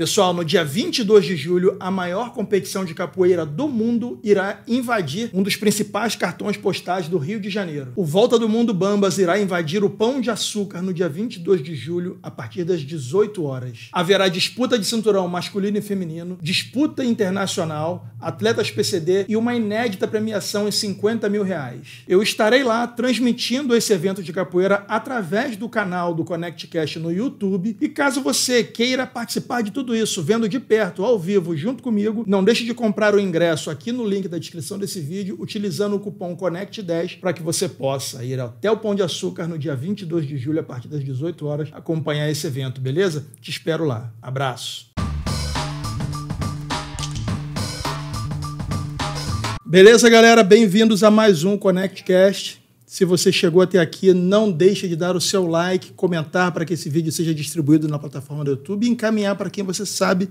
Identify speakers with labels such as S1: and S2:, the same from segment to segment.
S1: Pessoal, no dia 22 de julho, a maior competição de capoeira do mundo irá invadir um dos principais cartões postais do Rio de Janeiro. O Volta do Mundo Bambas irá invadir o Pão de Açúcar no dia 22 de julho, a partir das 18 horas. Haverá disputa de cinturão masculino e feminino, disputa internacional, atletas PCD e uma inédita premiação em 50 mil reais. Eu estarei lá transmitindo esse evento de capoeira através do canal do ConnectCast no YouTube e caso você queira participar de tudo tudo isso vendo de perto, ao vivo, junto comigo, não deixe de comprar o ingresso aqui no link da descrição desse vídeo, utilizando o cupom CONNECT10 para que você possa ir até o Pão de Açúcar no dia 22 de julho, a partir das 18 horas, acompanhar esse evento, beleza? Te espero lá. Abraço! Beleza, galera? Bem-vindos a mais um ConnectCast. Se você chegou até aqui, não deixe de dar o seu like, comentar para que esse vídeo seja distribuído na plataforma do YouTube e encaminhar para quem você sabe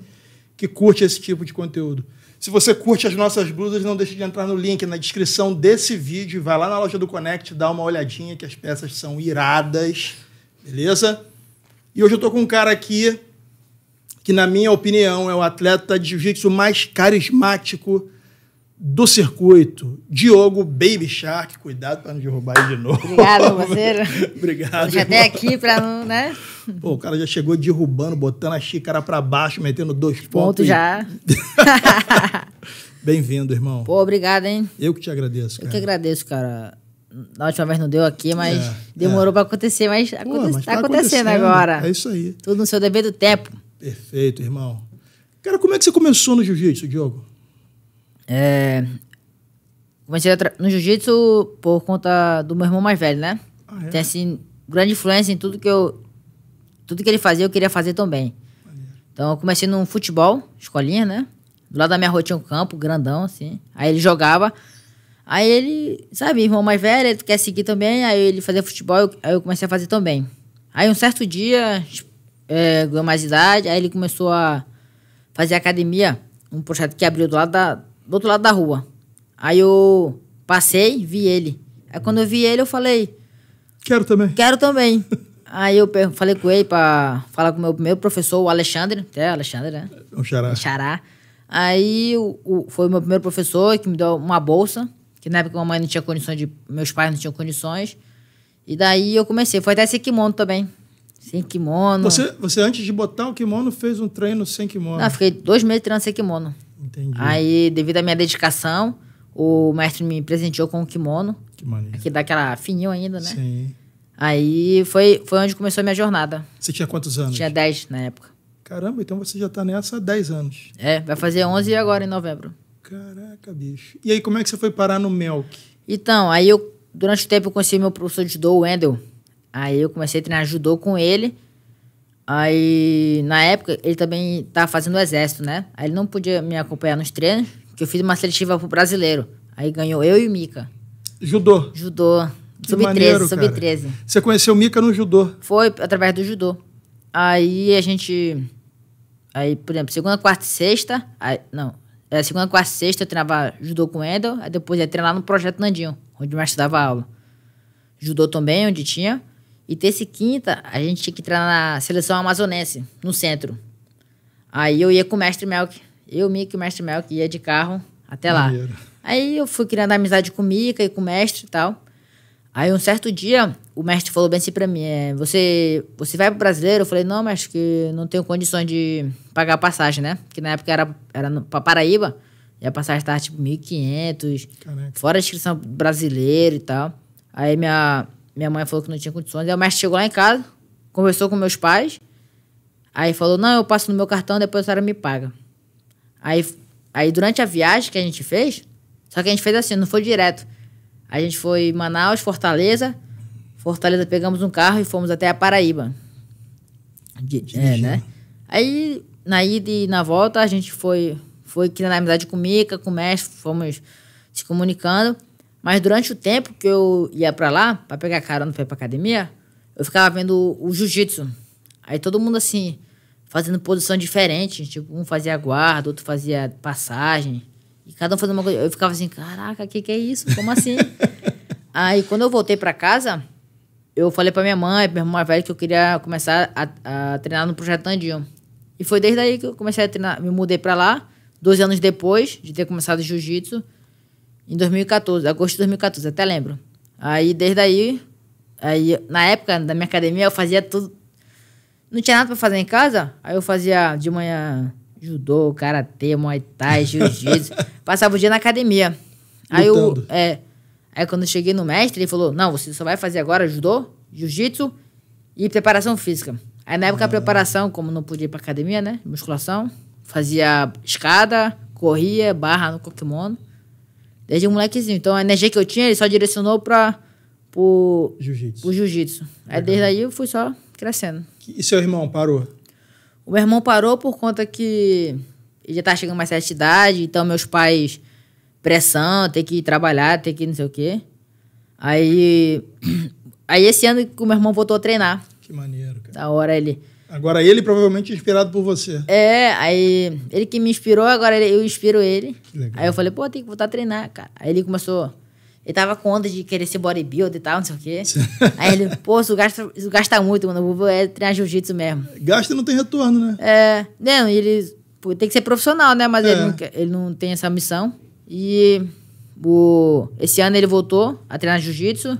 S1: que curte esse tipo de conteúdo. Se você curte as nossas blusas, não deixe de entrar no link na descrição desse vídeo. Vai lá na loja do Connect, dá uma olhadinha que as peças são iradas, beleza? E hoje eu estou com um cara aqui que, na minha opinião, é o atleta de jiu-jitsu mais carismático do circuito, Diogo Baby Shark, cuidado para não derrubar ele de novo. Obrigado, parceiro. Obrigado. Já até aqui
S2: para não, né? Pô, o
S1: cara já chegou derrubando, botando a xícara para baixo, metendo dois pontos. Ponto já. Bem-vindo, irmão.
S2: Pô, obrigado, hein?
S1: Eu que te agradeço, cara. Eu que
S2: agradeço, cara. Na última vez não deu aqui, mas é, é. demorou é. para acontecer, mas, está aconte... Tá tá acontecendo, acontecendo agora. É isso aí. Tudo no seu devido tempo.
S1: Perfeito, irmão.
S2: Cara, como é que você começou no jiu-jitsu, Diogo? É, comecei no jiu-jitsu por conta do meu irmão mais velho, né? Ah, é? Tem assim, grande influência em tudo que eu. Tudo que ele fazia, eu queria fazer também. Então eu comecei no futebol, escolinha, né? Do lado da minha rua tinha um campo, grandão, assim. Aí ele jogava. Aí ele, sabe, irmão mais velho, ele quer seguir também. Aí ele fazia futebol, eu, aí eu comecei a fazer também. Aí um certo dia, é, ganhou mais idade, aí ele começou a fazer academia. Um projeto que abriu do lado da, do outro lado da rua. Aí eu passei, vi ele. Aí quando eu vi ele, eu falei. Quero também. Quero também. Aí eu falei com ele pra falar com o meu primeiro professor, o Alexandre. Até Alexandre, né? O Xará. Xará. Aí o, o, foi o meu primeiro professor que me deu uma bolsa, que na época minha mãe não tinha condições de. Meus pais não tinham condições. E daí eu comecei. Foi até sem kimono também. Sem kimono. Você,
S1: você antes de botar o kimono, fez um treino sem kimono? Não, fiquei
S2: dois meses treinando sem kimono.
S1: Entendi. Aí, devido à minha dedicação, o
S2: mestre me presenteou com o kimono. Que maneiro. Aqui daquela fininho ainda, né? Sim. Aí foi, foi onde começou a minha jornada. Você tinha quantos anos? Tinha 10 na época. Caramba, então você já tá nessa há 10 anos. É, vai fazer 11 agora em novembro.
S1: Caraca, bicho.
S2: E aí, como é que você foi parar no Melk? Então, aí eu, durante o tempo, eu conheci meu professor de judô, o Wendel. Aí eu comecei a treinar judô com ele. Aí, na época, ele também estava fazendo o exército, né? Aí ele não podia me acompanhar nos treinos, que eu fiz uma seletiva pro brasileiro. Aí ganhou eu e o Mica. Judô. Judô. Sub-13, sub-13. Você conheceu o Mica no judô? Foi, através do judô. Aí a gente. Aí, por exemplo, segunda, quarta e sexta. Aí, não. É, segunda, quarta e sexta eu treinava judô com o Endel. Aí depois ia treinar no Projeto Nandinho, onde o mestre dava aula. Judô também, onde tinha. E terça e quinta, a gente tinha que entrar na seleção amazonense, no centro. Aí eu ia com o mestre Melk. Eu, Mick e o mestre Melk ia de carro até lá. Aí eu fui criando amizade com o Mica e com o mestre e tal. Aí um certo dia, o mestre falou bem assim pra mim, é, você, você vai pro brasileiro? Eu falei, não, mas que não tenho condições de pagar a passagem, né? Que na época era, era no, pra Paraíba, e a passagem tava tipo 1.500, fora a inscrição brasileira e tal. Aí minha, minha mãe falou que não tinha condições. Aí o mestre chegou lá em casa, conversou com meus pais. Aí falou: Não, eu passo no meu cartão, depois a senhora me paga. Aí, aí durante a viagem que a gente fez, só que a gente fez assim, não foi direto. A gente foi Manaus, Fortaleza. Fortaleza pegamos um carro e fomos até a Paraíba. De, é, né? Aí, na ida e na volta, a gente foi, foi que na amizade com o Mica, com o mestre, fomos se comunicando. Mas durante o tempo que eu ia para lá, para pegar carona pra ir pra academia, eu ficava vendo o, jiu-jitsu. Aí todo mundo assim, fazendo posição diferente. Tipo, um fazia guarda, outro fazia passagem. E cada um fazendo uma coisa. Eu ficava assim, caraca, o que, que é isso? Como assim? Aí quando eu voltei para casa, eu falei para minha mãe, pra minha irmã velha, que eu queria começar a, a treinar no Projeto Andinho. E foi desde aí que eu comecei a treinar. Me mudei para lá, dois anos depois de ter começado jiu-jitsu. Em 2014, agosto de 2014, até lembro. Aí, desde aí, aí na época da minha academia, eu fazia tudo. Não tinha nada pra fazer em casa, aí eu fazia de manhã judô, karatê, muay thai, jiu-jitsu. Passava o dia na academia. Aí eu, é, aí quando eu cheguei no mestre, ele falou: "Não, você só vai fazer agora judô, jiu-jitsu e preparação física". Aí na época ah. a preparação, como não podia ir pra academia, né? Musculação, fazia escada, corria, barra no Pokémon. Desde um molequezinho. Então a energia que eu tinha, ele só direcionou para Pro jiu-jitsu. Jiu aí desde aí eu fui só crescendo.
S1: E seu irmão parou?
S2: O meu irmão parou por conta que ele já tá chegando mais certa idade, então meus pais pressão, tem que ir trabalhar, tem que não sei o quê. Aí aí esse ano que o meu irmão voltou a treinar. Que
S1: maneiro, cara. Da hora ele Agora ele provavelmente é inspirado por você.
S2: É, aí ele que me inspirou, agora eu inspiro ele. Aí eu falei, pô, tem que voltar a treinar, cara. Aí ele começou. Ele tava com onda de querer ser bodybuilder e tal, não sei o quê. aí ele, pô, isso gasta, isso gasta muito, mano. Eu vou é treinar jiu-jitsu mesmo. Gasta e não tem retorno, né? É. Não, ele pô, tem que ser profissional, né? Mas é. ele, não, ele não tem essa missão. E o, esse ano ele voltou a treinar jiu-jitsu.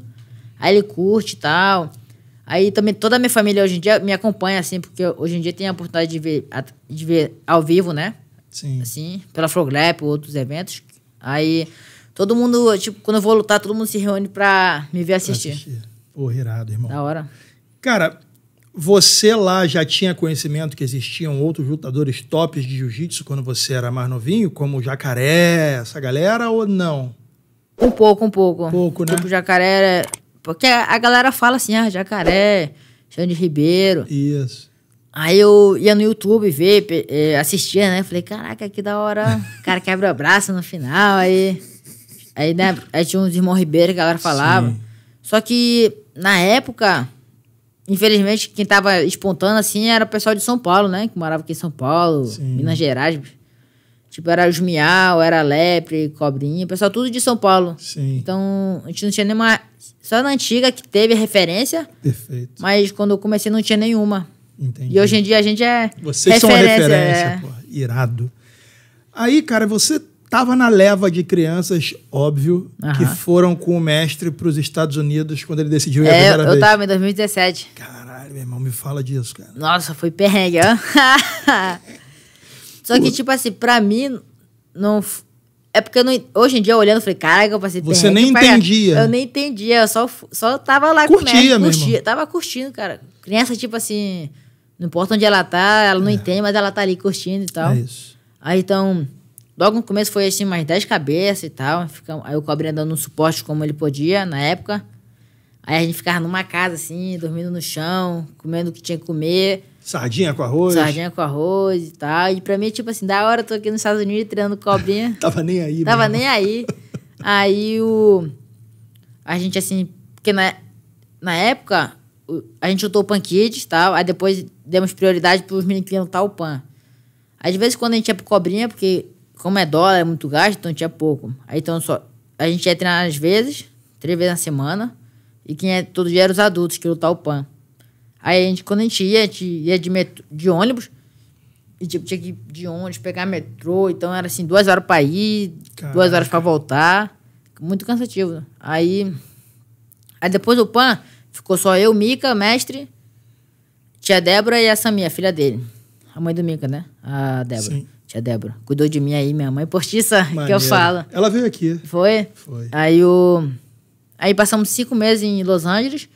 S2: Aí ele curte e tal. Aí também toda a minha família hoje em dia me acompanha, assim, porque hoje em dia tem a oportunidade de ver, de ver ao vivo, né? Sim. Assim, pela Froglap outros eventos. Aí todo mundo, tipo, quando eu vou lutar, todo mundo se reúne pra me ver assistir. Pra
S1: Porra, irado, irmão. Da hora. Cara, você lá já tinha conhecimento que existiam outros lutadores tops de jiu-jitsu quando você era mais novinho, como o Jacaré, essa galera, ou não?
S2: Um pouco, um pouco. Pouco, né? Tipo, o Jacaré era porque a, a galera fala assim, ah, jacaré, Xande Ribeiro. Isso. Aí eu ia no YouTube ver, é, assistia, né? Falei, caraca, que da hora. O cara quebra braço no final, aí... Aí, né, aí tinha uns irmãos Ribeiro que a galera falava. Sim. Só que, na época, infelizmente, quem tava espontando assim era o pessoal de São Paulo, né? Que morava aqui em São Paulo, Sim. Minas Gerais. Tipo, era Jumiau, era Lepre, Cobrinha, pessoal tudo de São Paulo. Sim. Então, a gente não tinha nenhuma. Só na antiga que teve referência. Perfeito. Mas quando eu comecei não tinha nenhuma. Entendi. E hoje em dia a gente é. Vocês referência, são a referência, é... pô.
S1: Irado. Aí, cara, você tava na leva de crianças, óbvio, Aham. que foram com o mestre para os Estados Unidos quando ele decidiu ir é, a primeira eu vez. Eu tava
S2: em 2017.
S1: Caralho, meu irmão, me fala disso, cara.
S2: Nossa, foi perrengue, ó. Só que, tipo assim, pra mim, não. É porque não, hoje em dia, olhando, eu falei, caraca, eu passei Você nem entendia. Eu nem entendia, eu só, só tava lá curtia, com ela, curtia, mesmo. tava curtindo, cara. Criança, tipo assim, não importa onde ela tá, ela não é. entende, mas ela tá ali curtindo e tal. É isso. Aí então, logo no começo foi assim, mais 10 cabeças e tal. aí o cobre dando um suporte como ele podia na época. Aí a gente ficava numa casa, assim, dormindo no chão, comendo o que tinha que comer.
S1: Sardinha com arroz? Sardinha
S2: com arroz e tal. E pra mim, tipo assim, da hora eu tô aqui nos Estados Unidos treinando cobrinha.
S1: Tava nem aí, Tava mesmo. nem
S2: aí. Aí o. A gente, assim. Porque na, na época, a gente lutou o Pan Kids e tal. Aí depois demos prioridade pros meninos que iam lutar o Pan. às vezes quando a gente ia pro cobrinha, porque como é dólar, é muito gasto, então tinha pouco. Aí então só. A gente ia treinar às vezes, três vezes na semana. E quem é todo dia eram os adultos que lutar o PAN. Aí a gente, quando a gente ia, a gente ia de, de ônibus, e tipo, tinha que ir de ônibus, pegar metrô, então era assim, duas horas pra ir, Caraca. duas horas pra voltar. Muito cansativo. Aí. Aí depois o PAN, ficou só eu, Mica, mestre, tia Débora e a Samia, filha dele. A mãe do Mica, né? A Débora. Sim. Tia Débora. Cuidou de mim aí, minha mãe postiça, Maneiro. que eu falo. Ela veio aqui. Foi? Foi. Aí o. Aí passamos cinco meses em Los Angeles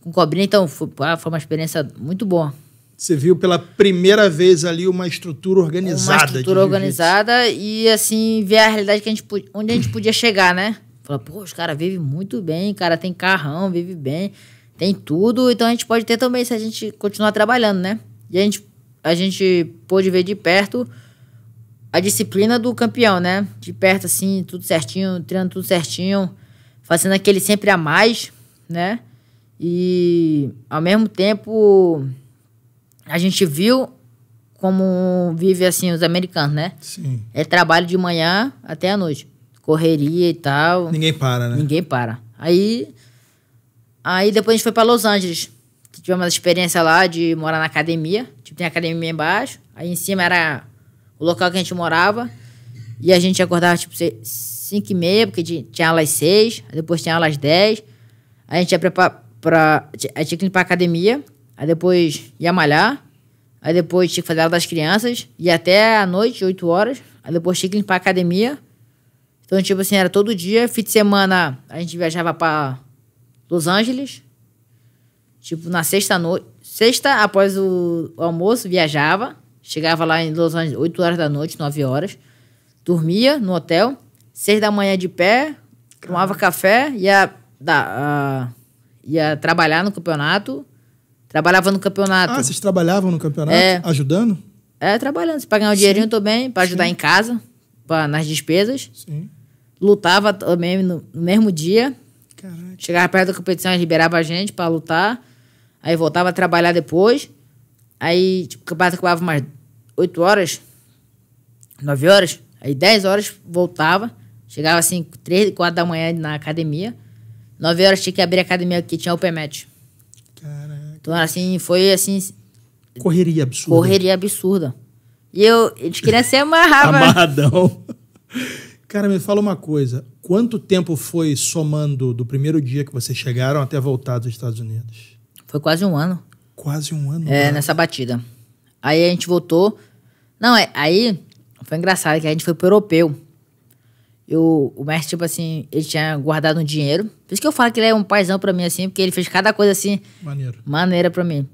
S2: com cobrinha, então foi,
S1: ah, foi uma experiência muito boa. Você viu pela primeira vez ali uma estrutura organizada. Uma estrutura organizada
S2: e assim ver a realidade que a gente onde a gente podia chegar, né? Falar, pô, os caras vivem muito bem, cara tem carrão, vive bem, tem tudo, então a gente pode ter também se a gente continuar trabalhando, né? E a gente a gente pôde ver de perto a disciplina do campeão, né? De perto assim, tudo certinho, treinando tudo certinho, fazendo aquele sempre a mais, né? E ao mesmo tempo a gente viu como vive assim os americanos, né? Sim. É trabalho de manhã até a noite. Correria e tal.
S1: Ninguém para, né? Ninguém
S2: para. Aí aí depois a gente foi para Los Angeles. Tivemos uma experiência lá de morar na academia. Tipo, tem academia embaixo. Aí em cima era o local que a gente morava. E a gente acordava tipo 5 e meia, porque tinha aulas seis 6, depois tinha aulas dez 10. A gente ia preparar pra. Aí tinha que limpar a academia, aí depois ia malhar, aí depois tinha que fazer aula das crianças, e até a noite, 8 horas, aí depois tinha que limpar a academia. Então, tipo assim, era todo dia. Fim de semana a gente viajava para Los Angeles. Tipo, na sexta noite. Sexta, após o, o almoço, viajava. Chegava lá em Los Angeles 8 horas da noite, 9 horas. Dormia no hotel. 6 da manhã de pé. Tomava café. Ia da, ia trabalhar no campeonato. Trabalhava no campeonato. Ah, vocês trabalhavam no campeonato? É. Ajudando? É, trabalhando. Pra ganhar um dinheirinho também, pra ajudar Sim. em casa, pra, nas despesas. Sim. Lutava também no, no mesmo dia. Caraca. Chegava perto da competição, liberava a gente pra lutar. Aí voltava a trabalhar depois. Aí, tipo, o campeonato acabava mais 8 horas, 9 horas. Aí 10 horas voltava. Chegava assim, 3, 4 da manhã na academia. 9 horas tinha que abrir a academia que tinha open match. Caraca. Então, assim, foi assim.
S1: Correria absurda. Correria
S2: absurda. E eu, eles queriam se amarrar,
S1: Amarradão. Cara, me fala uma coisa. Quanto tempo foi somando do primeiro dia que vocês chegaram até voltar dos Estados Unidos?
S2: Foi quase um ano. Quase um ano? É, cara. Né? nessa batida. Aí a gente voltou. Não, é, aí foi engraçado que a gente foi pro europeu. Eu, o mestre, tipo assim, ele tinha guardado um dinheiro. Por isso que eu falo que ele é um paizão pra mim, assim, porque ele fez cada coisa assim. Maneiro. Maneira pra mim.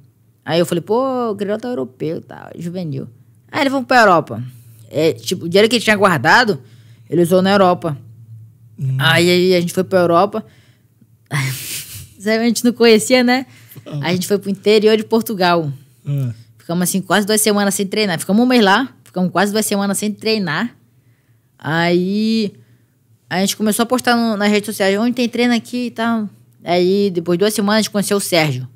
S2: Aí eu falei, pô, o Grilhão tá europeu e tá, tal, juvenil. Aí ele foi pra Europa. É, tipo, o dinheiro que ele tinha guardado, ele usou na Europa. Hum. Aí, aí a gente foi pra Europa. a gente não conhecia, né? A gente foi pro interior de Portugal. Ah. Ficamos assim quase duas semanas sem treinar. Ficamos um mês lá, ficamos quase duas semanas sem treinar. Aí a gente começou a postar no, nas redes sociais, onde tem treino aqui e tal. Aí, depois de duas semanas, a gente conheceu o Sérgio,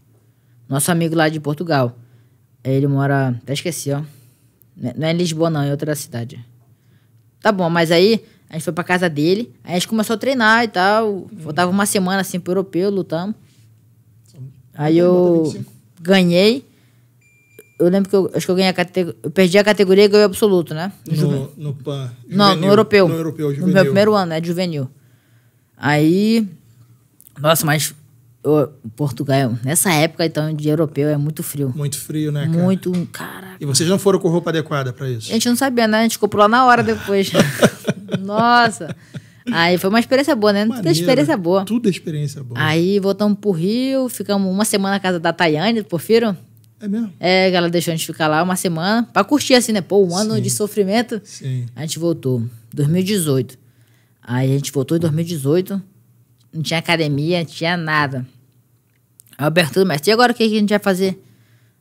S2: nosso amigo lá de Portugal. Ele mora. Até esqueci, ó. Não é em é Lisboa, não, é outra cidade. Tá bom, mas aí a gente foi pra casa dele, aí a gente começou a treinar e tal. Faltava uma semana assim pro europeu, lutamos. Aí eu ganhei eu lembro que eu acho que eu ganhei a categoria. Eu perdi a categoria e ganhei o absoluto, né?
S1: No, no PAN. Juvenil. Não, no europeu. No europeu, juvenil. No meu primeiro
S2: ano, né? Juvenil. Aí. Nossa, mas. Eu, Portugal, nessa época, então,
S1: de europeu é muito frio. Muito frio, né? Cara? Muito. Caraca. E vocês não foram com roupa adequada para isso? A gente
S2: não sabia, né? A gente comprou lá na hora depois. Nossa. Aí foi uma experiência boa, né? Maneiro, tudo é experiência boa. Tudo é experiência boa. Aí voltamos pro Rio, ficamos uma semana na casa da Tayane, Porfiro. É mesmo? É, ela deixou a gente ficar lá uma semana pra curtir, assim, né? Pô, um ano Sim. de sofrimento. Sim. A gente voltou. 2018. Aí a gente voltou em 2018. Não tinha academia, não tinha nada. o abertura, mestre, e agora o que a gente vai fazer?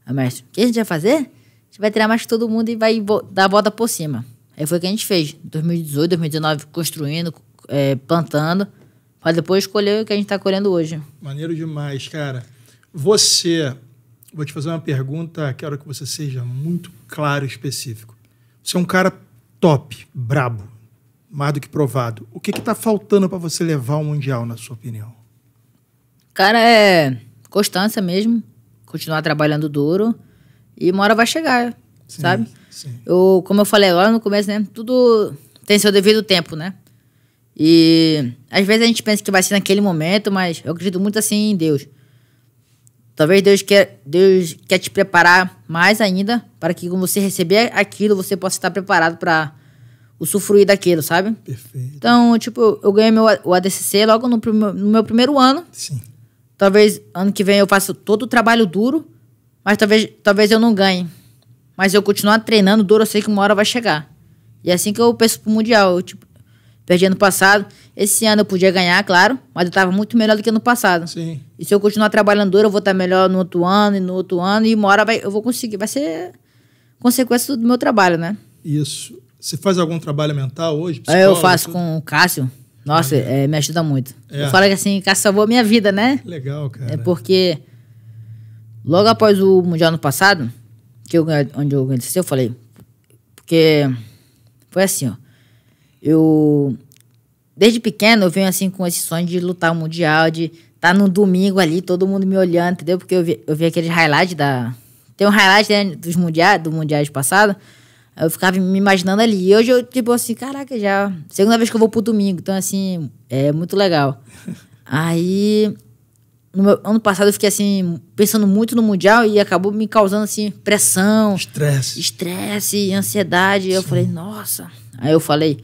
S2: A ah, mestre, o que a gente vai fazer? A gente vai tirar mais todo mundo e vai dar a volta por cima. Aí foi o que a gente fez. 2018, 2019, construindo, é, plantando. Pra depois escolher o que a gente tá colhendo hoje.
S1: Maneiro demais, cara. Você vou te fazer uma pergunta, quero que você seja muito claro e específico. Você é um cara top, brabo, mais do que provado. O que está faltando para você levar o Mundial, na sua opinião?
S2: Cara, é constância mesmo, continuar trabalhando duro e uma hora vai chegar, sim, sabe? Sim. Eu, como eu falei agora no começo, né? Tudo tem seu devido tempo, né? E às vezes a gente pensa que vai ser naquele momento, mas eu acredito muito assim em Deus. Talvez Deus quer, Deus quer te preparar mais ainda para que quando você receber aquilo, você possa estar preparado para usufruir daquilo, sabe? Perfeito. Então, tipo, eu ganhei meu, o ADCC logo no, no meu primeiro ano. Sim. Talvez ano que vem eu faça todo o trabalho duro, mas talvez, talvez eu não ganhe. Mas eu continuar treinando duro, eu sei que uma hora vai chegar. E é assim que eu penso pro Mundial. Eu, tipo, perdi ano passado. Esse ano eu podia ganhar, claro, mas eu estava muito melhor do que no passado. Sim. E se eu continuar trabalhando duro, eu vou estar melhor no outro ano e no outro ano, e uma hora vai, eu vou conseguir. Vai ser consequência do meu trabalho, né?
S1: Isso. Você faz algum trabalho mental hoje? É, eu faço tudo? com o Cássio. Nossa, é, me ajuda muito. É. Eu falo que
S2: assim, Cássio salvou a minha vida, né? Legal, cara. É porque logo após o Mundial no passado, que eu, onde eu agradeci, eu falei. Porque foi assim, ó. Eu desde pequeno eu venho assim com esse sonho de lutar o mundial, de estar tá no domingo ali, todo mundo me olhando, entendeu? Porque eu vi, eu vi da. Tem um highlight né, dos mundiais, do mundial de passado. Eu ficava me imaginando ali. E hoje eu, tipo assim, caraca, já. Segunda vez que eu vou pro domingo. Então, assim, é muito legal. Aí. No meu, ano passado eu fiquei assim, pensando muito no Mundial e acabou me causando assim, pressão.
S1: Estresse.
S2: Estresse, ansiedade. Sim. Eu falei, nossa. Aí eu falei,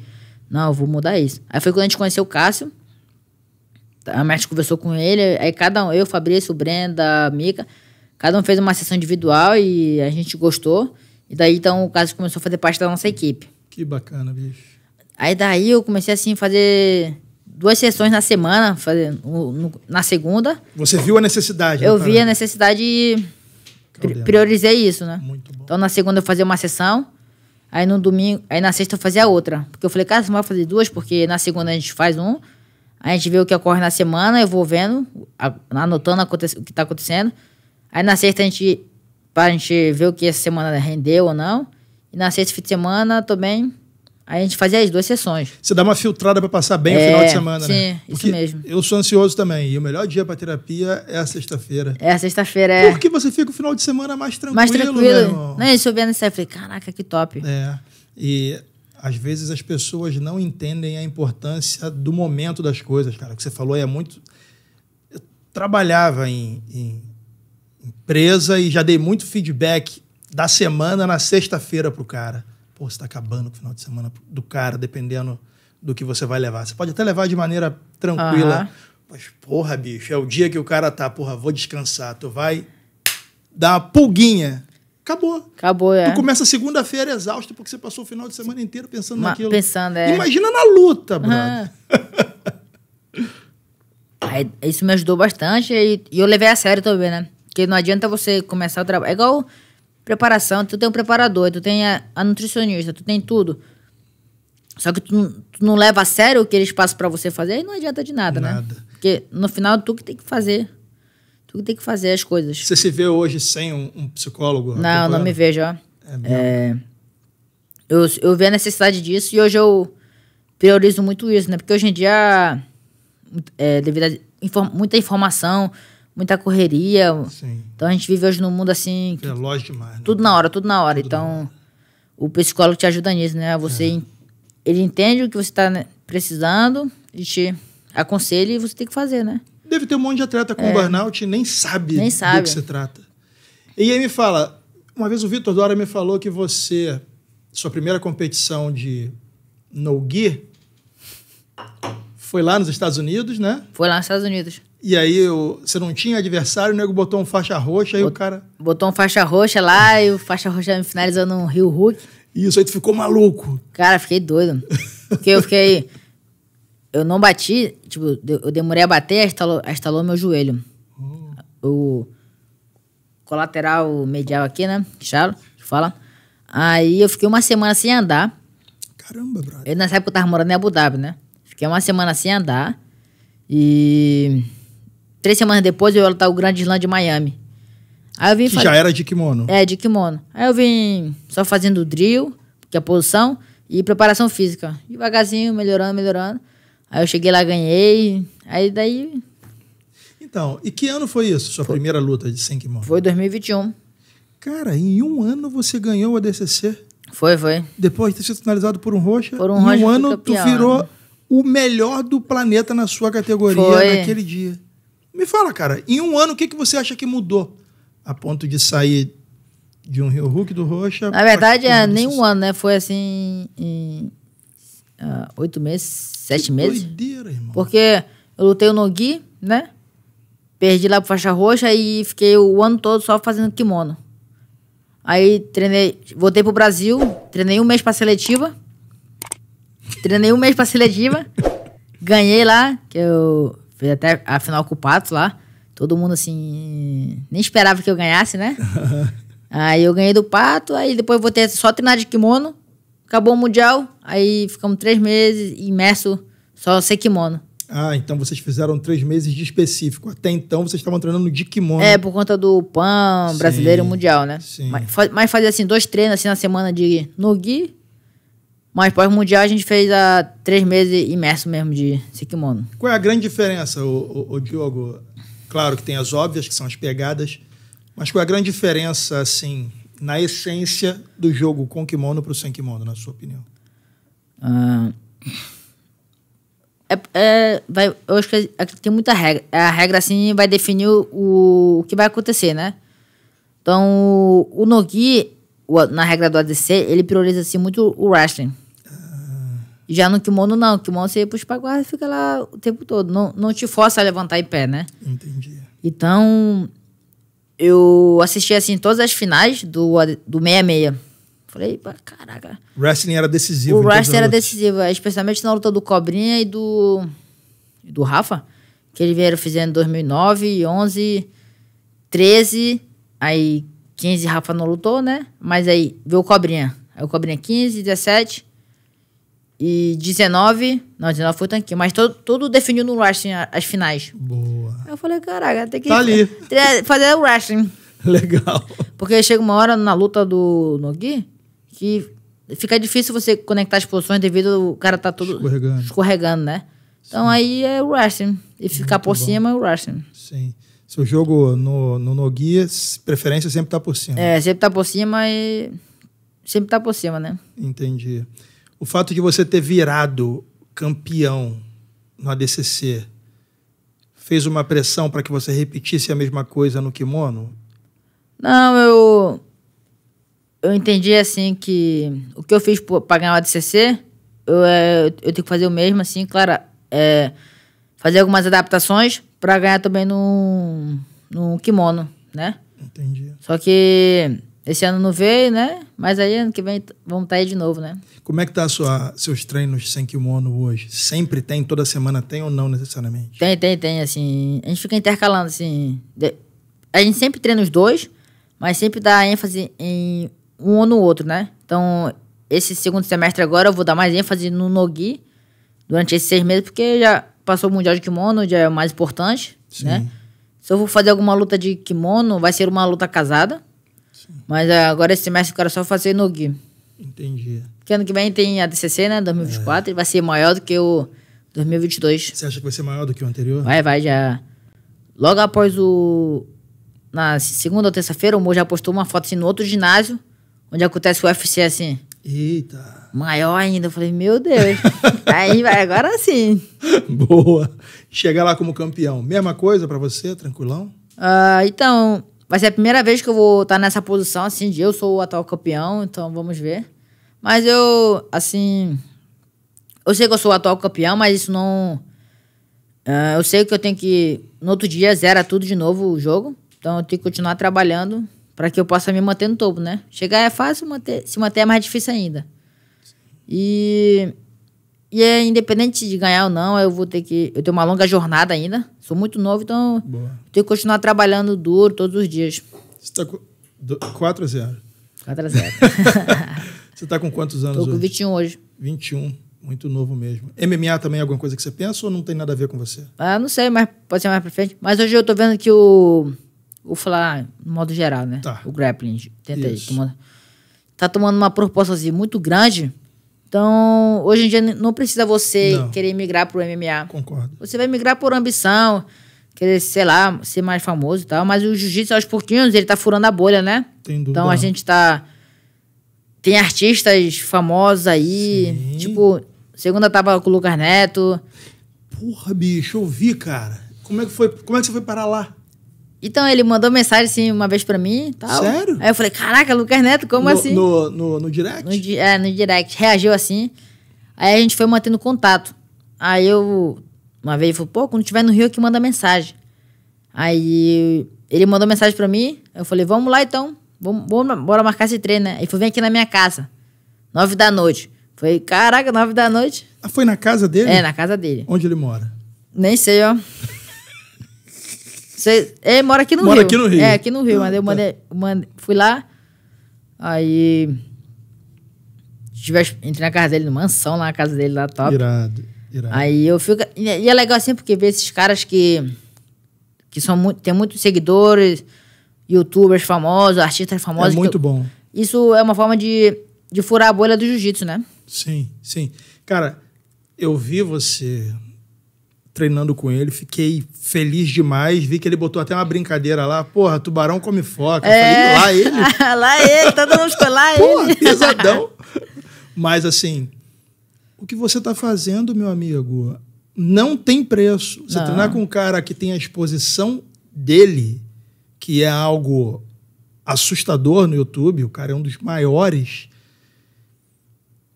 S2: não, eu vou mudar isso. Aí foi quando a gente conheceu o Cássio. A Mestre conversou com ele. Aí cada um, eu, Fabrício, Brenda, Mica, cada um fez uma sessão individual e a gente gostou. E daí então o Cássio começou a fazer parte da nossa equipe. Que bacana, bicho. Aí daí eu comecei assim a fazer duas sessões na semana, fazer na segunda.
S1: Você viu a necessidade? Né, eu né, vi a
S2: necessidade e priorizei isso, né? Muito bom. Então na segunda eu fazia uma sessão. Aí no domingo, aí na sexta eu fazia outra. Porque eu falei, cara, você vai fazer duas, porque na segunda a gente faz um, a gente vê o que ocorre na semana, eu vou vendo, anotando o que tá acontecendo. Aí na sexta a gente, pra gente ver o que essa semana rendeu ou não. E na sexta fim de semana também Aí a gente fazia as duas sessões.
S1: Você dá uma filtrada para passar bem é, o final de semana, sim, né? Sim, isso mesmo. Eu sou ansioso também. E o melhor dia para terapia é a sexta-feira. É a sexta-feira, é. Porque você fica o final de semana mais tranquilo. Mais tranquilo. Né, isso eu vendo isso aí, eu falei, caraca, que top. É. E às vezes as pessoas não entendem a importância do momento das coisas, cara. O que você falou é muito. Eu trabalhava em, em empresa e já dei muito feedback da semana na sexta-feira pro cara pô, você tá acabando com o final de semana do cara, dependendo do que você vai levar. Você pode até levar de maneira tranquila. Uhum. Mas, porra, bicho, é o dia que o cara tá, porra, vou descansar. Tu vai dar uma pulguinha. Acabou. Acabou, é. Tu começa segunda-feira exausto porque você passou o final de semana inteiro pensando Uma, naquilo. Pensando, é. Imagina na luta, brother.
S2: Uhum. isso me ajudou bastante e, e, eu levei a sério também, né? Porque não adianta você começar o trabalho. É igual preparação, tu tem um preparador, tu tem a, a, nutricionista, tu tem tudo. Só que tu, tu não leva a sério o que eles passam para você fazer, aí não adianta de nada, né? nada, né? Porque no final tu que tem que fazer. Tu que tem que fazer as coisas.
S1: Você se vê hoje sem um, um psicólogo? Não, não me vejo, ó. É,
S2: é eu, eu vi a necessidade disso e hoje eu priorizo muito isso, né? Porque hoje em dia, é, devido a inform muita informação, muita correria. Sim. Então a gente vive hoje num mundo assim. Que
S1: é lógico demais.
S2: Né? Tudo na hora, tudo na hora. Tudo então na hora. o psicólogo te ajuda nisso, né? Você é. ele entende o que você está né, precisando, ele te aconselha e você tem que fazer, né? Deve ter um monte de atleta com é. burnout
S1: e nem sabe, nem sabe do que se trata. E aí me fala, uma vez o Vitor Dora me falou que você, sua primeira competição de no-gi foi lá nos Estados Unidos, né? Foi lá nos Estados Unidos. E aí eu, você não tinha adversário, o nego botou um faixa roxa, aí o cara. Botou um faixa roxa lá e o faixa roxa me finalizou no Rio Hulk. Isso, aí tu ficou
S2: maluco. Cara, fiquei doido. Porque eu fiquei. Eu não bati, tipo, eu demorei a bater, estalou, estalou meu joelho. Hum. O colateral medial aqui, né? Chalo, que fala. Aí eu fiquei uma semana sem andar.
S1: Caramba, brother.
S2: Eu, nessa época eu tava morando em Abu Dhabi, né? Fiquei uma semana sem andar. E Três semanas depois eu ia lutar o Grande Slam de Miami. Aí eu vim. Que falei, já era de
S1: kimono. É,
S2: de kimono. Aí eu vim só fazendo drill, que é a posição, e preparação física. Devagarzinho, melhorando, melhorando. Aí eu cheguei lá, ganhei.
S1: Aí daí. Então, e que ano foi isso, sua foi. primeira luta de sem kimono? Foi 2021. Cara, em um ano você ganhou a DCC. Foi, foi. Depois de ter sido finalizado por um Rocha. Por um Rocha. Em um ano tu virou né? o melhor do planeta na sua categoria foi. naquele dia. Me fala, cara, em um ano o que, que você acha que mudou a ponto de sair de um Rio Hulk do Rocha? Na verdade, é nem um
S2: ano, né? Foi assim em uh, oito meses, sete que meses. Doideira, irmão. Porque eu lutei o Nogui, né? Perdi lá pro faixa roxa e fiquei o ano todo só fazendo kimono. Aí treinei, voltei pro Brasil, treinei um mês pra seletiva. Treinei um mês pra seletiva. ganhei lá, que eu Fez até a final com o Pato lá. Todo mundo assim. Nem esperava que eu ganhasse, né? aí eu ganhei do Pato, aí depois vou ter só treinar de kimono. Acabou o Mundial, aí ficamos três meses imerso só sem kimono.
S1: Ah, então vocês fizeram três meses de específico. Até então vocês estavam treinando de kimono. É, por
S2: conta do PAN brasileiro sim, mundial, né? Sim. Mas, mas fazia assim, dois treinos assim na semana de Nogi mas pós-mundial a gente fez há três meses imerso mesmo de Sikimono.
S1: Qual é a grande diferença, o, o, o, Diogo? Claro que tem as óbvias, que são as pegadas, mas qual é a grande diferença, assim, na essência do jogo com kimono para o sem kimono, na sua opinião? Ah, é, é, vai,
S2: eu acho que é, é, tem muita regra. É, a regra, assim, vai definir o, o que vai acontecer, né? Então, o, o Nogi, na regra do ADC, ele prioriza, assim, muito o wrestling já no kimono, não. Kimono você puxa pra guarda e fica lá o tempo todo. Não, não te força a levantar em pé, né? Entendi. Então, eu assisti, assim, todas as finais do, do 66. Falei, caraca.
S1: O wrestling era decisivo. O wrestling era
S2: decisivo, é, especialmente na luta do Cobrinha e do, do Rafa, que eles vieram fazendo em 2009, 11, 13, aí 15 Rafa não lutou, né? Mas aí veio o Cobrinha. Aí o Cobrinha 15, 17... E 19. Não, 19 foi tanquinho. Mas todo, todo definiu no wrestling as finais. Boa. Aí eu falei, caraca, tem que. Tá ali. É, fazer o wrestling. Legal. Porque chega uma hora na luta do Nogi que fica difícil você conectar as posições devido o cara tá todo escorregando, escorregando né? Então Sim. Então aí é o wrestling. E ficar Muito por bom. cima é o wrestling.
S1: Sim. Seu jogo no, no Nogi, preferência é sempre tá por cima.
S2: É, sempre tá por cima e. Sempre tá por cima, né?
S1: Entendi o fato de você ter virado campeão no ADCC fez uma pressão para que você repetisse a mesma coisa no kimono?
S2: Não, eu eu entendi assim que o que eu fiz para ganhar o ADCC, eu, é, eu tenho que fazer o mesmo assim, claro, é, fazer algumas adaptações para ganhar também no, no kimono, né? Entendi. Só que esse ano não veio, né? Mas aí ano que vem vamos estar tá aí de novo, né?
S1: Como é que tá sua, seus treinos sem kimono hoje? Sempre tem, toda semana tem ou não necessariamente?
S2: Tem, tem, tem, assim. A gente fica intercalando, assim. A gente sempre treina os dois, mas sempre dá ênfase em um ou no outro, né? Então, esse segundo semestre agora eu vou dar mais ênfase no Nogi durante esses seis meses, porque já passou o Mundial de Kimono, já é o mais importante, né? Sim. né? Se eu vou fazer alguma luta de kimono, vai ser uma luta casada mas é, agora esse semestre eu quero só fazer no Gui.
S1: Entendi.
S2: Porque ano que vem tem a DCC, né? 2024. É. Vai ser maior do que o 2022. Você acha que vai ser maior
S1: do que o anterior? Vai,
S2: vai. Já. Logo após o. Na segunda ou terça-feira, o Mo já postou uma foto assim no outro ginásio, onde acontece o UFC assim.
S1: Eita.
S2: Maior ainda. Eu falei, meu Deus. Aí vai, agora sim.
S1: Boa. Chegar lá como campeão. Mesma coisa para você, tranquilão?
S2: Ah, então, Vai ser a primeira vez que eu vou estar tá nessa posição, assim, de eu sou o atual campeão, então vamos ver. Mas eu, assim. Eu sei que eu sou o atual campeão, mas isso não. Uh, eu sei que eu tenho que. No outro dia, zera tudo de novo o jogo. Então eu tenho que continuar trabalhando para que eu possa me manter no topo, né? Chegar é fácil, manter, se manter é mais difícil ainda. E e é independente de ganhar ou não, eu vou ter que. Eu tenho uma longa jornada ainda. Sou muito novo, então Boa. tenho que continuar trabalhando duro todos os dias. Você
S1: está com 4 a 0. 4 a 0. você está com quantos anos? Estou com hoje? 21 hoje. 21. Muito novo mesmo. MMA também é alguma coisa que você pensa ou não tem nada a ver com você?
S2: Ah, não sei, mas pode ser mais pra frente. Mas hoje eu tô vendo que o. Vou falar no modo geral, né? Tá. O grappling. Tenta Isso. aí. Tomando, tá tomando uma proporção assim, muito grande então, hoje em dia não precisa você não. querer migrar pro MMA. Concordo. Você vai migrar por ambição, querer, sei lá, ser mais famoso e tal. Mas o jiu-jitsu, aos pouquinhos, ele tá furando a bolha, né? Tem dúvida. Então a gente tá. Tem artistas famosos aí. Sim. Tipo, segunda tava com o Lucas Neto. Porra, bicho, eu
S1: vi, cara.
S2: Como é que foi? Como é que você foi parar lá? Então ele mandou mensagem assim uma vez pra mim e tal. Sério?
S1: Aí eu falei, caraca, Lucas Neto, como no, assim? No, no, no direct? No,
S2: é, no direct. Reagiu assim. Aí a gente foi mantendo contato. Aí eu. Uma vez ele falou, pô, quando tiver no Rio que manda mensagem. Aí ele mandou mensagem pra mim. Eu falei, vamos lá então. Vamos, bora marcar esse treino, né? Ele falou, vem aqui na minha casa. Nove da noite. Foi, caraca, nove da noite. Ah, foi na casa dele? É, na casa dele. Onde ele mora? Nem sei, ó. Você é, mora aqui no mora Rio. Mora aqui no Rio. É, aqui no Rio. Ah, mas eu ah, mandei, tá. mandei, fui lá, aí. Tivesse, entrei na casa dele, no mansão, lá na casa dele, lá top. Irado, irado. Aí eu fico. E é legal assim, porque ver esses caras que. que são muito, tem muitos seguidores, youtubers famosos, artistas famosos. É muito bom. Isso é uma forma de, de furar a bolha do jiu-jitsu, né?
S1: Sim, sim. Cara, eu vi você treinando com ele, fiquei feliz demais. Vi que ele botou até uma brincadeira lá. Porra, tubarão come foca. É. Falei, lá é. ele. lá ele, todo mundo ficou lá Porra, ele. pesadão. Mas assim, o que você está fazendo, meu amigo, não tem preço. Você não. treinar com um cara que tem a exposição dele, que é algo assustador no YouTube, o cara é um dos maiores.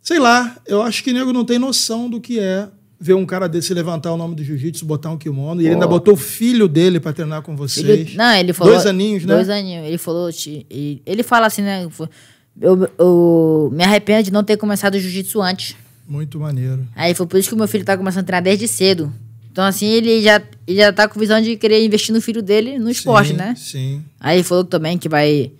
S1: Sei lá, eu acho que nego não tem noção do que é ver um cara desse levantar o nome do jiu-jitsu, botar um kimono. E ele oh. ainda botou o filho dele para treinar com vocês. Ele, não, ele falou. Dois aninhos, né? Dois
S2: aninhos. Ele falou. Ele, ele fala assim, né? Eu, eu me arrependo de não ter começado o jiu-jitsu antes.
S1: Muito maneiro.
S2: Aí foi por isso que o meu filho tá começando a treinar desde cedo. Então, assim, ele já, ele já tá com visão de querer investir no filho dele no esporte, sim, né? Sim. Aí falou também que vai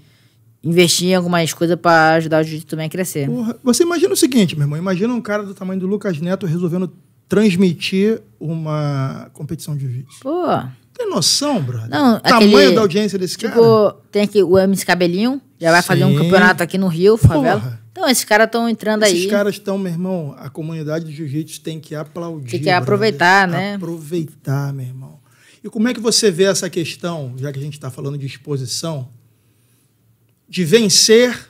S2: investir em algumas coisas para ajudar o jiu-jitsu também a crescer.
S1: Porra, você imagina o seguinte, meu irmão. Imagina um cara do tamanho do Lucas Neto resolvendo transmitir uma competição de vídeo. Pô. Tem noção, brother?
S2: Não, Tamanho aquele, da audiência desse tipo, cara. Tem aqui o Amis Cabelinho, já vai Sim. fazer um campeonato aqui no
S1: Rio, Porra. favela.
S2: Então, esses caras estão entrando esses aí. Esses caras
S1: estão, meu irmão, a comunidade de jiu-jitsu tem que aplaudir. Tem que aproveitar, né? Aproveitar, meu irmão. E como é que você vê essa questão, já que a gente está falando de exposição, de vencer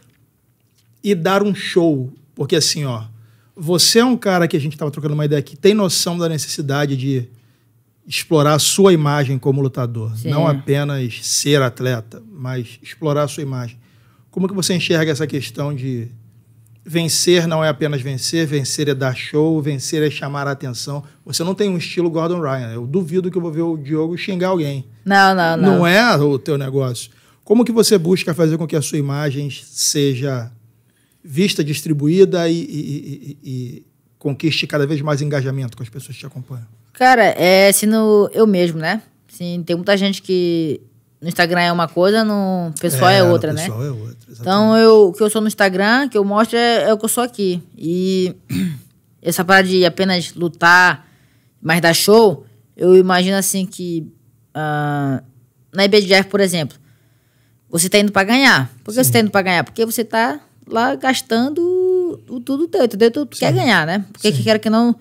S1: e dar um show? Porque assim, ó, você é um cara que a gente estava trocando uma ideia que tem noção da necessidade de explorar a sua imagem como lutador, Sim. não apenas ser atleta, mas explorar a sua imagem. Como que você enxerga essa questão de vencer não é apenas vencer, vencer é dar show, vencer é chamar a atenção. Você não tem um estilo Gordon Ryan. Eu duvido que eu vou ver o Diogo xingar alguém.
S2: Não, não, não. Não
S1: é o teu negócio. Como que você busca fazer com que a sua imagem seja vista distribuída e, e, e, e, conquiste cada vez mais engajamento com as pessoas que te acompanham?
S2: Cara, é assim, no, eu mesmo, né? Sim, tem muita gente que no Instagram é uma coisa, no pessoal é, é outra, né? É outra, então, eu, o que eu sou no Instagram, que eu mostro é, é o que eu sou aqui. E essa parada de apenas lutar, mas dar show, eu imagino assim que uh, na IBJJF, por exemplo, você está indo para ganhar. Por que tá Sim. você está indo para ganhar? Porque você está lá gastando o tudo teu, entendeu? Tu, quer ganhar, né? Porque que quer que não.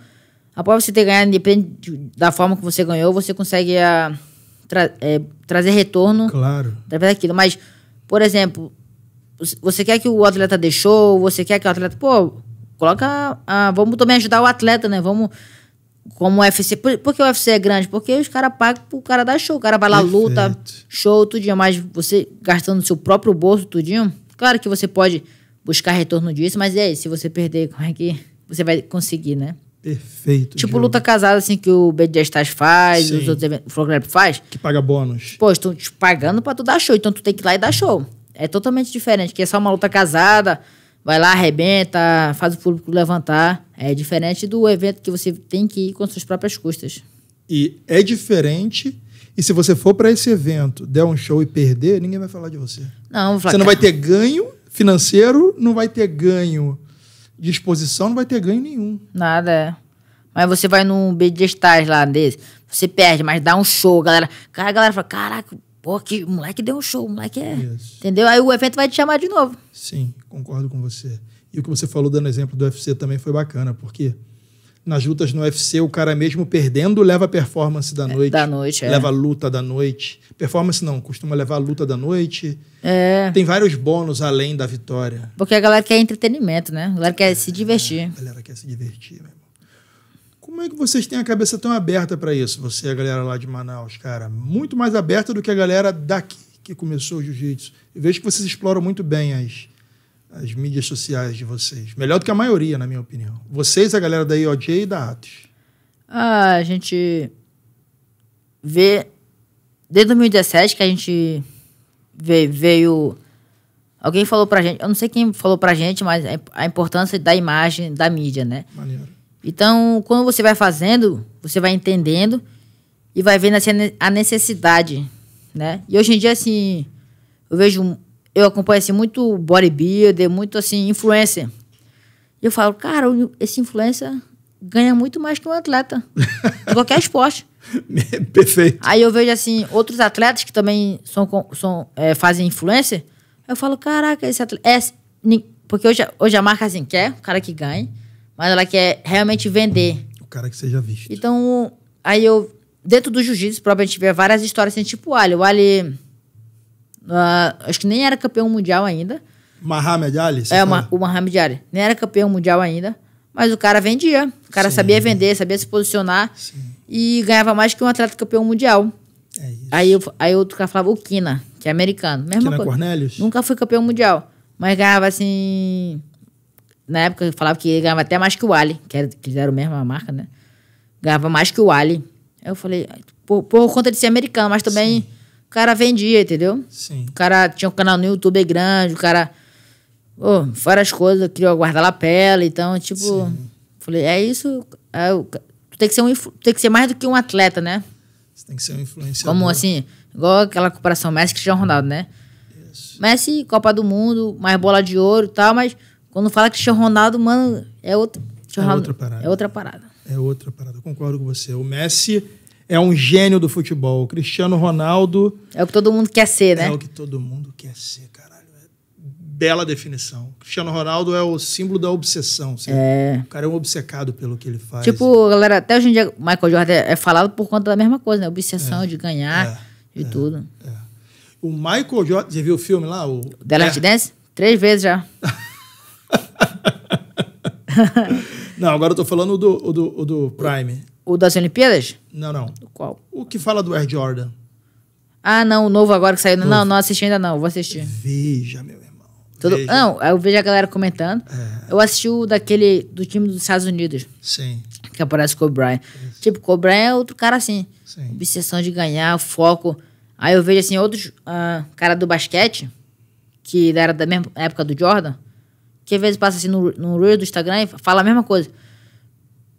S2: Após você ter ganhado, independente da forma que você ganhou, você consegue a, ah, tra, é, trazer retorno claro. através daquilo. Mas, por exemplo, você quer que o atleta deixou, você quer que o atleta. Pô, coloca. a, ah, vamos também ajudar o atleta, né? Vamos. Como o UFC. Por, por que o UFC é grande? Porque os caras pagam pro cara dar show. O cara vai lá, Perfeito. luta, show, tudinho. Mas você gastando seu próprio bolso, tudinho. Claro que você pode buscar retorno disso, mas e aí, se você perder, como é que você vai conseguir, né?
S1: Perfeito. Tipo luta
S2: casada, assim, que o BDS faz, Sim. os outros eventos, o Flowclap faz. Que paga bônus. Pô, estão te pagando pra tu dar show, então tu tem que ir lá e dar show. É totalmente diferente, que é só uma luta casada, vai lá, arrebenta, faz o público levantar. É diferente do evento que você tem que ir com suas próprias custas.
S1: E é diferente e se você for para esse evento, der um show e perder, ninguém vai falar de você.
S2: Não, vou falar, você não vai ter
S1: ganho financeiro, não vai ter ganho de exposição, não vai ter ganho nenhum.
S2: Nada, é. Mas você vai num Bediestais lá desse, você perde, mas dá um show, galera. Cara, a galera fala, caraca, pô, que moleque deu um show, moleque é. Isso. Entendeu? Aí o evento vai te chamar de novo.
S1: Sim, concordo com você. E o que você falou dando exemplo do UFC também foi bacana, porque nas lutas no UFC, o cara mesmo perdendo leva a performance da é, noite. Da noite, é. Leva a luta da noite. Performance não, costuma levar a luta da noite. É. Tem vários bônus além da vitória.
S2: Porque a galera quer entretenimento, né? A galera quer é, se divertir.
S1: É, a galera quer se divertir, meu irmão. Como é que vocês têm a cabeça tão aberta para isso? Você e a galera lá de Manaus, cara. Muito mais aberta do que a galera daqui que começou o jiu-jitsu. vejo que vocês exploram muito bem as as mídias sociais de vocês? Melhor do que a maioria, na minha opinião. Vocês, a galera da IOJ e da Atos.
S2: Ah, a gente vê. Desde 2017 que a gente veio. veio alguém falou pra gente, eu não sei quem falou pra gente, mas é a importância da imagem, da mídia, né? Maneiro. Então, quando você vai fazendo, você vai entendendo e vai vendo assim, a necessidade, né? E hoje em dia, assim, eu vejo eu acompanho assim, muito bodybuilder, muito assim, influencer. E eu falo, cara, esse influencer ganha muito mais que um atleta de qualquer esporte.
S1: Perfeito.
S2: Aí eu vejo assim, outros atletas que também são, são, é, fazem influencer. Eu falo, caraca, esse atleta. É, porque hoje, hoje a marca assim quer, o cara que ganha, mas ela quer realmente vender.
S1: O cara que seja visto.
S2: Então, aí eu, dentro do jiu-jitsu, provavelmente tiver várias histórias assim, tipo o Ali. O Ali Uh, acho que nem era campeão mundial ainda.
S1: Mohamed Ali? É, uma, o
S2: Mohamed Ali. Nem era campeão mundial ainda. Mas o cara vendia. O cara Sim. sabia vender, sabia se posicionar. Sim. E ganhava mais que um atleta campeão mundial. É isso. Aí, aí outro cara falava o Kina, que é americano. Mesma Kina coisa. Cornelius? Nunca foi campeão mundial. Mas ganhava assim. Na época falava que ele ganhava até mais que o Ali, que, era, que eles eram a mesma marca, né? Ganhava mais que o Ali. Aí eu falei, por, por conta de ser americano, mas também. Sim o cara vendia, entendeu? Sim. O cara tinha um canal no YouTube grande, o cara. fora as coisas, criou guarda-lapela, então, tipo. Sim. Falei, é isso. É, tu tem que, ser um, tem que ser mais do que um atleta, né?
S1: Você tem que ser um influenciador. Como
S2: assim, igual aquela comparação Messi Cristiano Ronaldo, né? Messi, Copa do Mundo, mais bola de ouro e tal, mas quando fala Cristiano Ronaldo, mano, é outro. É outra parada. É outra parada.
S1: É outra parada. concordo com você. O Messi é um gênio do futebol. O Cristiano Ronaldo. É o que todo mundo quer ser, é né? É o que todo mundo quer ser, caralho. É bela definição. O Cristiano Ronaldo é o símbolo da obsessão. Sabe? Assim. É. O cara é um obcecado pelo que ele faz. Tipo,
S2: galera, até hoje em dia, Michael Jordan é, é falado por conta da mesma coisa, né? Obsessão é. de ganhar, é.
S1: de é. tudo. O Michael Jordan. Você viu o filme lá? O The Last
S2: Dance? Três vezes já.
S1: Não, agora eu tô falando do, do, do Prime.
S2: O das Olimpíadas?
S1: Não, não. O qual? O que fala do Air Jordan.
S2: Ah, não, o novo agora que saiu. Novo. Não, não assisti ainda não, vou assistir.
S1: Veja, meu irmão. Todo... Veja. Não,
S2: eu vejo a galera comentando. É. Eu assisti o daquele, do time dos Estados Unidos. Sim. Que aparece com o Brian. Isso. Tipo, o Brian é outro cara assim. Sim. Obsessão de ganhar, foco. Aí eu vejo assim, outros uh, cara do basquete, que era da mesma época do Jordan, que às vezes passa assim no, no Reel do Instagram e fala a mesma coisa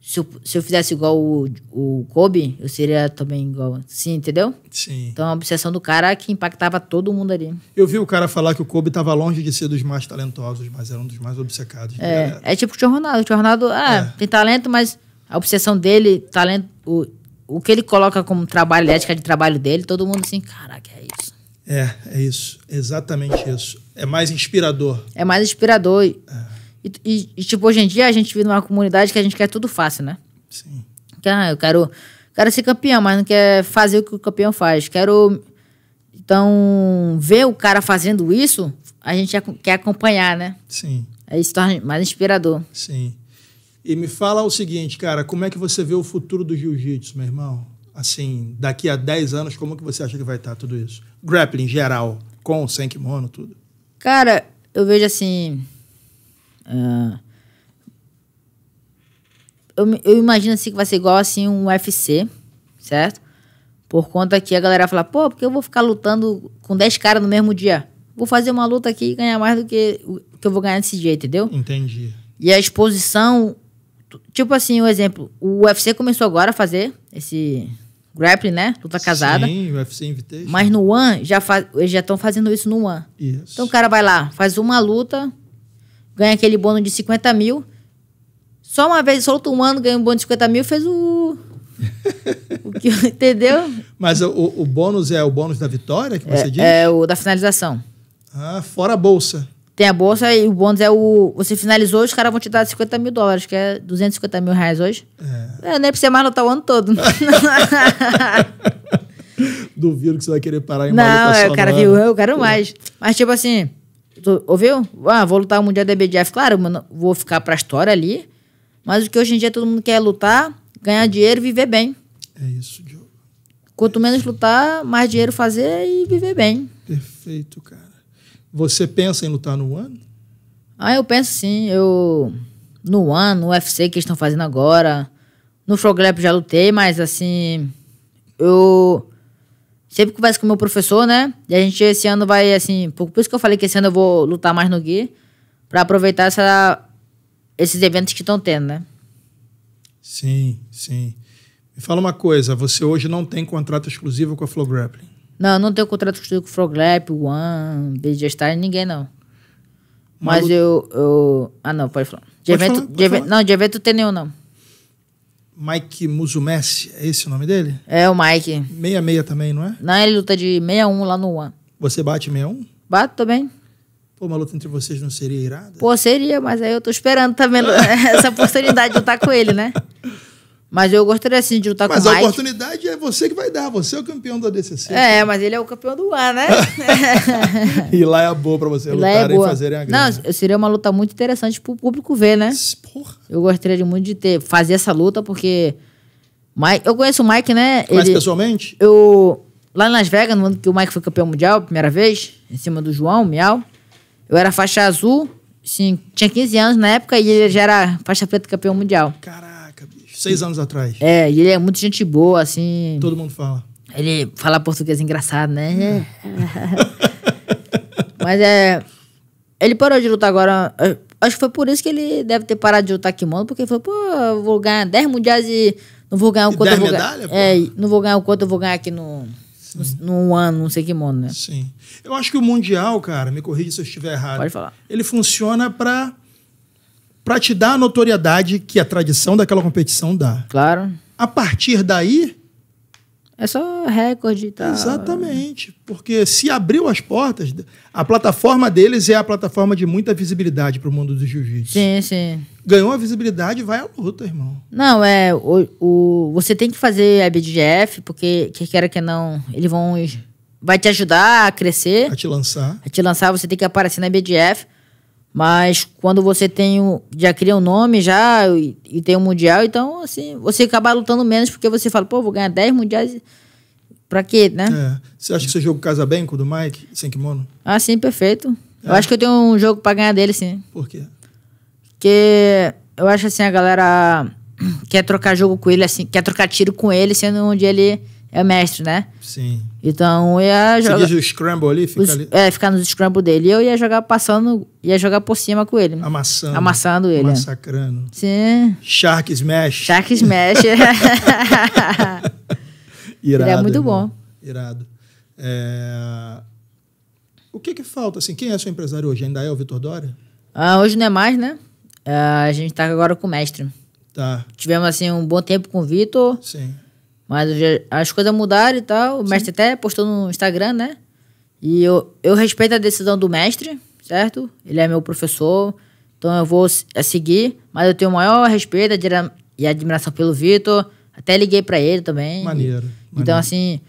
S2: se eu, se eu fizesse igual o, o Kobe, eu seria também igual. Sim, entendeu? Sim. Então a obsessão do cara é que impactava todo mundo ali.
S1: Eu vi o cara falar que o Kobe estava longe de ser dos mais talentosos, mas era um dos mais obcecados. É,
S2: é tipo o Tio Ronaldo. O Tio Ronaldo ah, é. tem talento, mas a obsessão dele, talento, o, o que ele coloca como trabalho, ética de trabalho dele, todo mundo assim, caraca, é
S1: isso. É, é isso. Exatamente isso. É mais inspirador.
S2: É mais inspirador. É. E, e, e, tipo, hoje em dia a gente vive numa comunidade que a gente quer tudo fácil, né? Sim. Que, ah, eu quero, quero ser campeão, mas não quer fazer o que o campeão faz. Quero. Então, ver o cara fazendo isso, a gente quer acompanhar, né? Sim. Aí se torna mais inspirador.
S1: Sim. E me fala o seguinte, cara, como é que você vê o futuro do jiu-jitsu, meu irmão? Assim, daqui a 10 anos, como que você acha que vai estar tá tudo isso? Grappling geral, com, sem kimono, tudo.
S2: Cara, eu vejo assim, Uh, eu, eu, imagino assim que vai ser igual assim um UFC, certo? Por conta que a galera fala, pô, porque eu vou ficar lutando com 10 caras no mesmo dia? Vou fazer uma luta aqui e ganhar mais do que que eu vou ganhar desse dia, entendeu?
S1: Entendi.
S2: E a exposição, tipo assim, um exemplo, o UFC começou agora a fazer esse grappling, né? Luta casada. Sim,
S1: UFC Invitation. Mas
S2: no One, já eles já estão fazendo isso no One. Isso. Então o cara vai lá, faz uma luta, ganha aquele bônus de 50 mil. Só uma vez, solto um ano, ganha um bônus de 50 mil, fez o. o que, entendeu?
S1: Mas o, o, bônus é o bônus da vitória que você é,
S2: É o da finalização. Ah, fora a bolsa. Tem a bolsa e o bônus é o. Você finalizou, os caras vão te dar 50 mil dólares, que é 250 mil reais hoje. É. é nem é precisa mais lutar o ano todo.
S1: Duvido que você vai querer parar em Não, eu quero, viu, eu
S2: quero mais. Mas, tipo assim, Tu, ouviu? Ah, vou lutar o Mundial da BDF. Claro, mano, vou ficar pra história ali. Mas o que hoje em dia todo mundo quer é lutar, ganhar dinheiro e viver bem. É isso, Diogo. Quanto menos lutar, mais dinheiro fazer e viver bem.
S1: Perfeito, cara. Você pensa em lutar no ano?
S2: Ah, eu penso sim. Eu. No ano, no UFC que eles estão fazendo agora. No Froglap já lutei, mas assim. Eu Sempre converso com o meu professor, né? E a gente esse ano vai, assim, por isso que eu falei que esse ano eu vou lutar mais no Gui, para aproveitar essa, esses eventos que estão tendo, né?
S1: Sim, sim. Me fala uma coisa, você hoje não tem contrato exclusivo com a Flow Grappling?
S2: Não, não tenho contrato exclusivo com o Flow Grappling, One, BJ Star, ninguém não. Mas
S1: eu, eu. Ah, não, pode falar. De pode evento, falar, pode de falar.
S2: não, de evento tem nenhum, não.
S1: Mike Muzumessi, é esse o nome dele?
S2: É, o Mike.
S1: 66 também, não é?
S2: Não, ele luta de 61 lá no One.
S1: Você bate 61?
S2: Bato também.
S1: Pô, uma luta entre vocês não seria irada?
S2: Pô, seria, mas aí eu tô esperando também essa oportunidade de lutar tá com ele, né? Mas eu gostaria sim de lutar mas com o Mas a
S1: oportunidade é você que vai dar, você é o campeão da DCC. É, mas ele é o campeão do ar, né? e lá é boa pra você e é lutarem é boa. e fazerem a grande.
S2: Não, seria uma luta muito interessante pro público ver, né? Porra. Eu gostaria de muito de ter, fazer essa luta, porque... Mike, eu conheço o Mike, né? mas pessoalmente? Eu... Lá em Las Vegas, no ano que o Mike foi campeão mundial, primeira vez, em cima do João, Miau, eu era faixa azul, sim tinha 15 anos na época e ele já era faixa preta campeão mundial. Caralho
S1: seis anos atrás.
S2: É, e ele é muito gente boa, assim. Todo mundo fala. Ele fala português engraçado, né? É. Mas é. Ele parou de lutar agora. Acho que foi por isso que ele deve ter parado de lutar kimono, porque ele falou, pô, eu vou ganhar 10 mundiais e não vou ganhar o quanto eu vou medalha, ganhar. É, não vou ganhar o quanto eu vou ganhar aqui no.
S1: Num ano, não sei kimono, né? Sim. Eu acho que o Mundial, cara, me corrija se eu estiver errado. Pode falar. Ele funciona pra para te dar a notoriedade que a tradição daquela competição dá. Claro. A partir daí. É só recorde e tal. Exatamente. Porque se abriu as portas, a plataforma deles é a plataforma de muita visibilidade para o mundo do jiu-jitsu. Sim, sim. Ganhou a visibilidade, vai à luta, irmão.
S2: Não, é. O, o você tem que fazer a BDF, porque que quer que não, eles vão. Vai te ajudar a crescer. A te lançar. A te lançar, você tem que aparecer na BDF. Mas quando você tem um, já cria um nome já e, e, tem um mundial, então assim, você acaba lutando menos porque você fala, pô, vou ganhar 10 mundiais pra quê, né? É.
S1: Você acha que seu jogo casa bem com o do Mike, sem kimono?
S2: Ah, sim, perfeito. É. Eu acho que eu tenho um jogo pra ganhar dele, sim. Por quê? Porque eu acho assim, a galera quer trocar jogo com ele, assim, quer trocar tiro com ele, sendo onde ele é o mestre, né? Sim. Então ia jogar. Você diz
S1: o scramble ali? Fica os, ali. É,
S2: ficar no scramble dele. E eu ia jogar passando, ia jogar por cima com ele. Amassando. Amassando ele.
S1: Massacrando. Sim. Shark Smash. Shark Smash.
S2: Irado. Ele é muito irmão. bom.
S1: Irado. É... O que que falta? Assim, quem é seu empresário hoje? Ainda é o Vitor Dória?
S2: Ah, hoje não é mais, né? Ah, a gente tá agora com o mestre. Tá. Tivemos, assim, um bom tempo com o Vitor. Sim. Mas as coisas mudaram e tal. O Sim. mestre até postou no Instagram, né? E eu, eu respeito a decisão do mestre, certo? Ele é meu professor, então eu vou seguir. Mas eu tenho o maior respeito e admiração pelo Vitor. Até liguei para ele também. Maneiro. E, maneiro. Então, assim,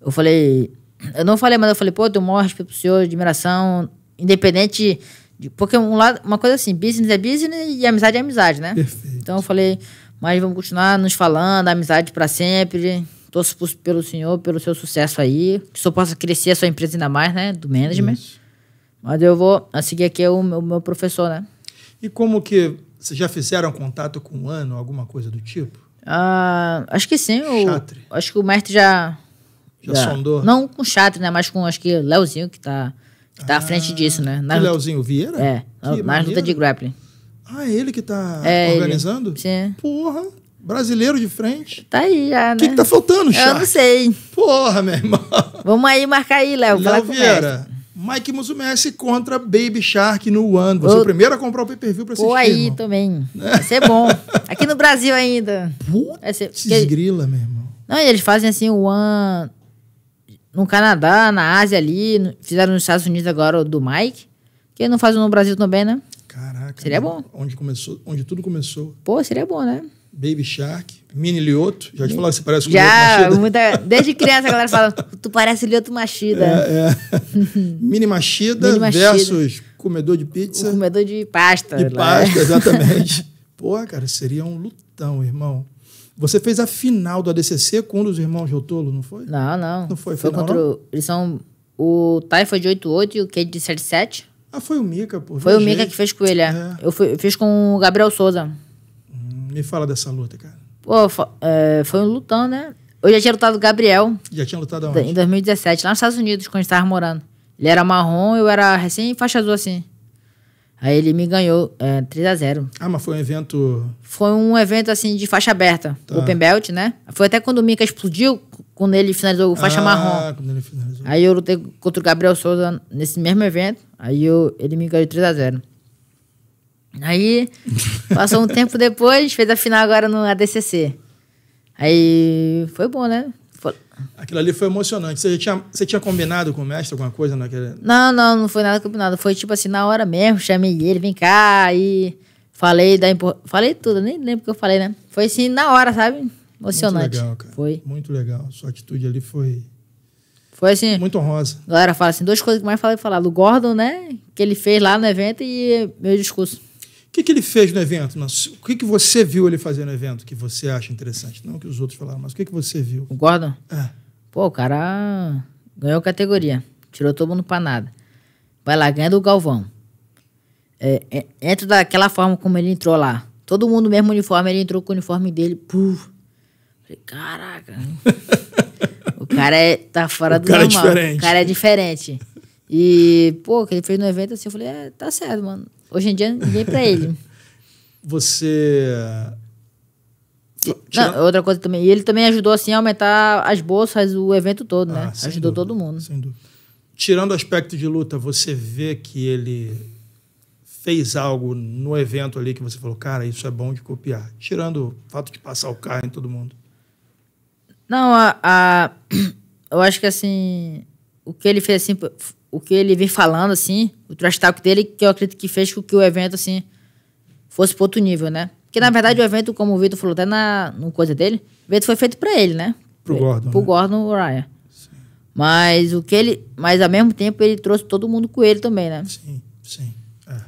S2: eu falei. Eu não falei, mas eu falei, pô, eu tenho o maior respeito pro senhor, admiração, independente. De, porque um lado, uma coisa assim, business é business e amizade é amizade, né? Perfeito. Então eu falei, mas vamos continuar nos falando, amizade para sempre. Torço pelo senhor, pelo seu sucesso aí. Que o senhor possa crescer a sua empresa ainda mais, né? Do management. Isso. Mas eu vou a seguir aqui é o meu, meu professor, né?
S1: E como que. Vocês já fizeram contato com o ano, alguma coisa do tipo?
S2: Ah, acho que sim. O, Chatre. acho que o mestre já.
S1: Já, já sondou? Não
S2: com Chatre, né? Mas com acho que Leozinho, que tá, que tá ah, à frente disso, né? Na luta, Leozinho Vieira? É, que na, na luta de grappling.
S1: Ah, é ele que tá é organizando? Ele. Sim. Porra, brasileiro de frente. Tá aí já, né? O que, né? que tá faltando, Chá? Eu não sei. Porra, meu irmão. Vamos aí marcar aí, Léo. Léo Vieira. Mike Musumeci contra Baby Shark no One. Você é o primeiro a comprar o pay-per-view pra assistir. Pô, aí irmão. também. Né? Vai ser bom.
S2: Aqui no Brasil ainda. Putz, Esgrila,
S1: grila, meu irmão.
S2: Não, e eles fazem assim o One no Canadá, na Ásia ali. Fizeram nos Estados Unidos agora o do Mike. Que não faz no Brasil também, né?
S1: Seria né? bom. Onde, começou, onde tudo começou. Pô, seria bom, né? Baby Shark, Mini Lioto. Já te hum. falaram que você parece com Já, Lioto Machida? Já.
S2: desde criança a galera fala, tu parece Lioto Machida. É,
S1: é.
S2: Mini Machida Mini versus
S1: comedor de pizza. O comedor de pasta. De né? pasta, exatamente. Pô, cara, seria um lutão, irmão. Você fez a final do ADCC com um dos irmãos Rotolo, não foi? Não, não. Não foi, foi final, contra não? Eles são... O
S2: Tai foi de 8-8 e o Cade de 7-7.
S1: Ah, foi o Mica, pô. Foi o Mica jeito. que
S2: fez com ele, é. é. Eu, fui, eu fiz com o Gabriel Souza. Hum,
S1: me fala dessa luta, cara. Pô, foi, é, foi um lutão,
S2: né? Eu já tinha lutado o Gabriel. Já tinha lutado aonde? Em 2017, lá nos Estados Unidos, quando a gente tava morando. Ele era marrom, eu era recém faixa azul, assim. Aí ele me ganhou é, 3x0. Ah, mas foi um evento. Foi um evento assim de faixa aberta. Tá. Open Belt, né? Foi até quando o Mika explodiu, quando ele finalizou o faixa ah, marrom. Quando ele finalizou. Aí eu lutei contra o Gabriel Souza nesse mesmo evento. Aí eu, ele me ganhou 3x0. Aí, passou um tempo depois, fez a final agora no ADCC.
S1: Aí, foi bom, né? Foi... Aquilo ali foi emocionante. Você tinha, você tinha combinado com o mestre alguma coisa naquele...
S2: Não, não, não foi nada combinado. Foi tipo assim, na hora mesmo, chamei ele, vem cá, e falei da impor... Falei tudo, nem lembro o que eu falei, né? Foi assim, na hora, sabe? Emocionante. Muito legal,
S1: cara. Foi. Muito legal. Sua atitude ali foi
S2: foi assim. Muito honrosa. galera fala assim: duas coisas que mais falei falar. Do Gordon, né? Que ele fez lá no evento e meu discurso.
S1: O que, que ele fez no evento? O que, que você viu ele fazer no evento que você acha interessante? Não que os outros falaram, mas o que, que você viu? O Gordon? É. Pô, o cara ganhou categoria. Tirou todo mundo pra nada. Vai
S2: lá, ganha do Galvão. É, é, entra daquela forma como ele entrou lá. Todo mundo mesmo uniforme, ele entrou com o uniforme dele. Puf. Falei, caraca. O cara é, tá fora o do cara é normal. É O cara é diferente. E, pô, o que ele fez no evento, assim, eu falei, é, tá certo, mano. Hoje em dia, ninguém pra ele. Você... Não, outra coisa também. E ele também ajudou, assim, a aumentar as bolsas, o evento todo, né? ah, né? Ajudou dúvida, todo
S1: mundo. Sem dúvida. Tirando o aspecto de luta, você vê que ele fez algo no evento ali que você falou, cara, isso é bom de copiar. Tirando o fato de passar o carro em todo mundo. Não, a, a,
S2: eu acho que assim, o que ele fez assim, o que ele vem falando assim, o trash talk dele, que eu acredito que fez com que o evento assim fosse para outro nível, né? Porque na verdade o evento, como o Vitor falou até na no coisa dele, o evento foi feito para ele, né? Pro Gordon. Pro né? Gordon Ryan. Sim. Mas o que ele, mas ao mesmo tempo ele trouxe todo mundo com ele também,
S1: né? Sim, sim. É.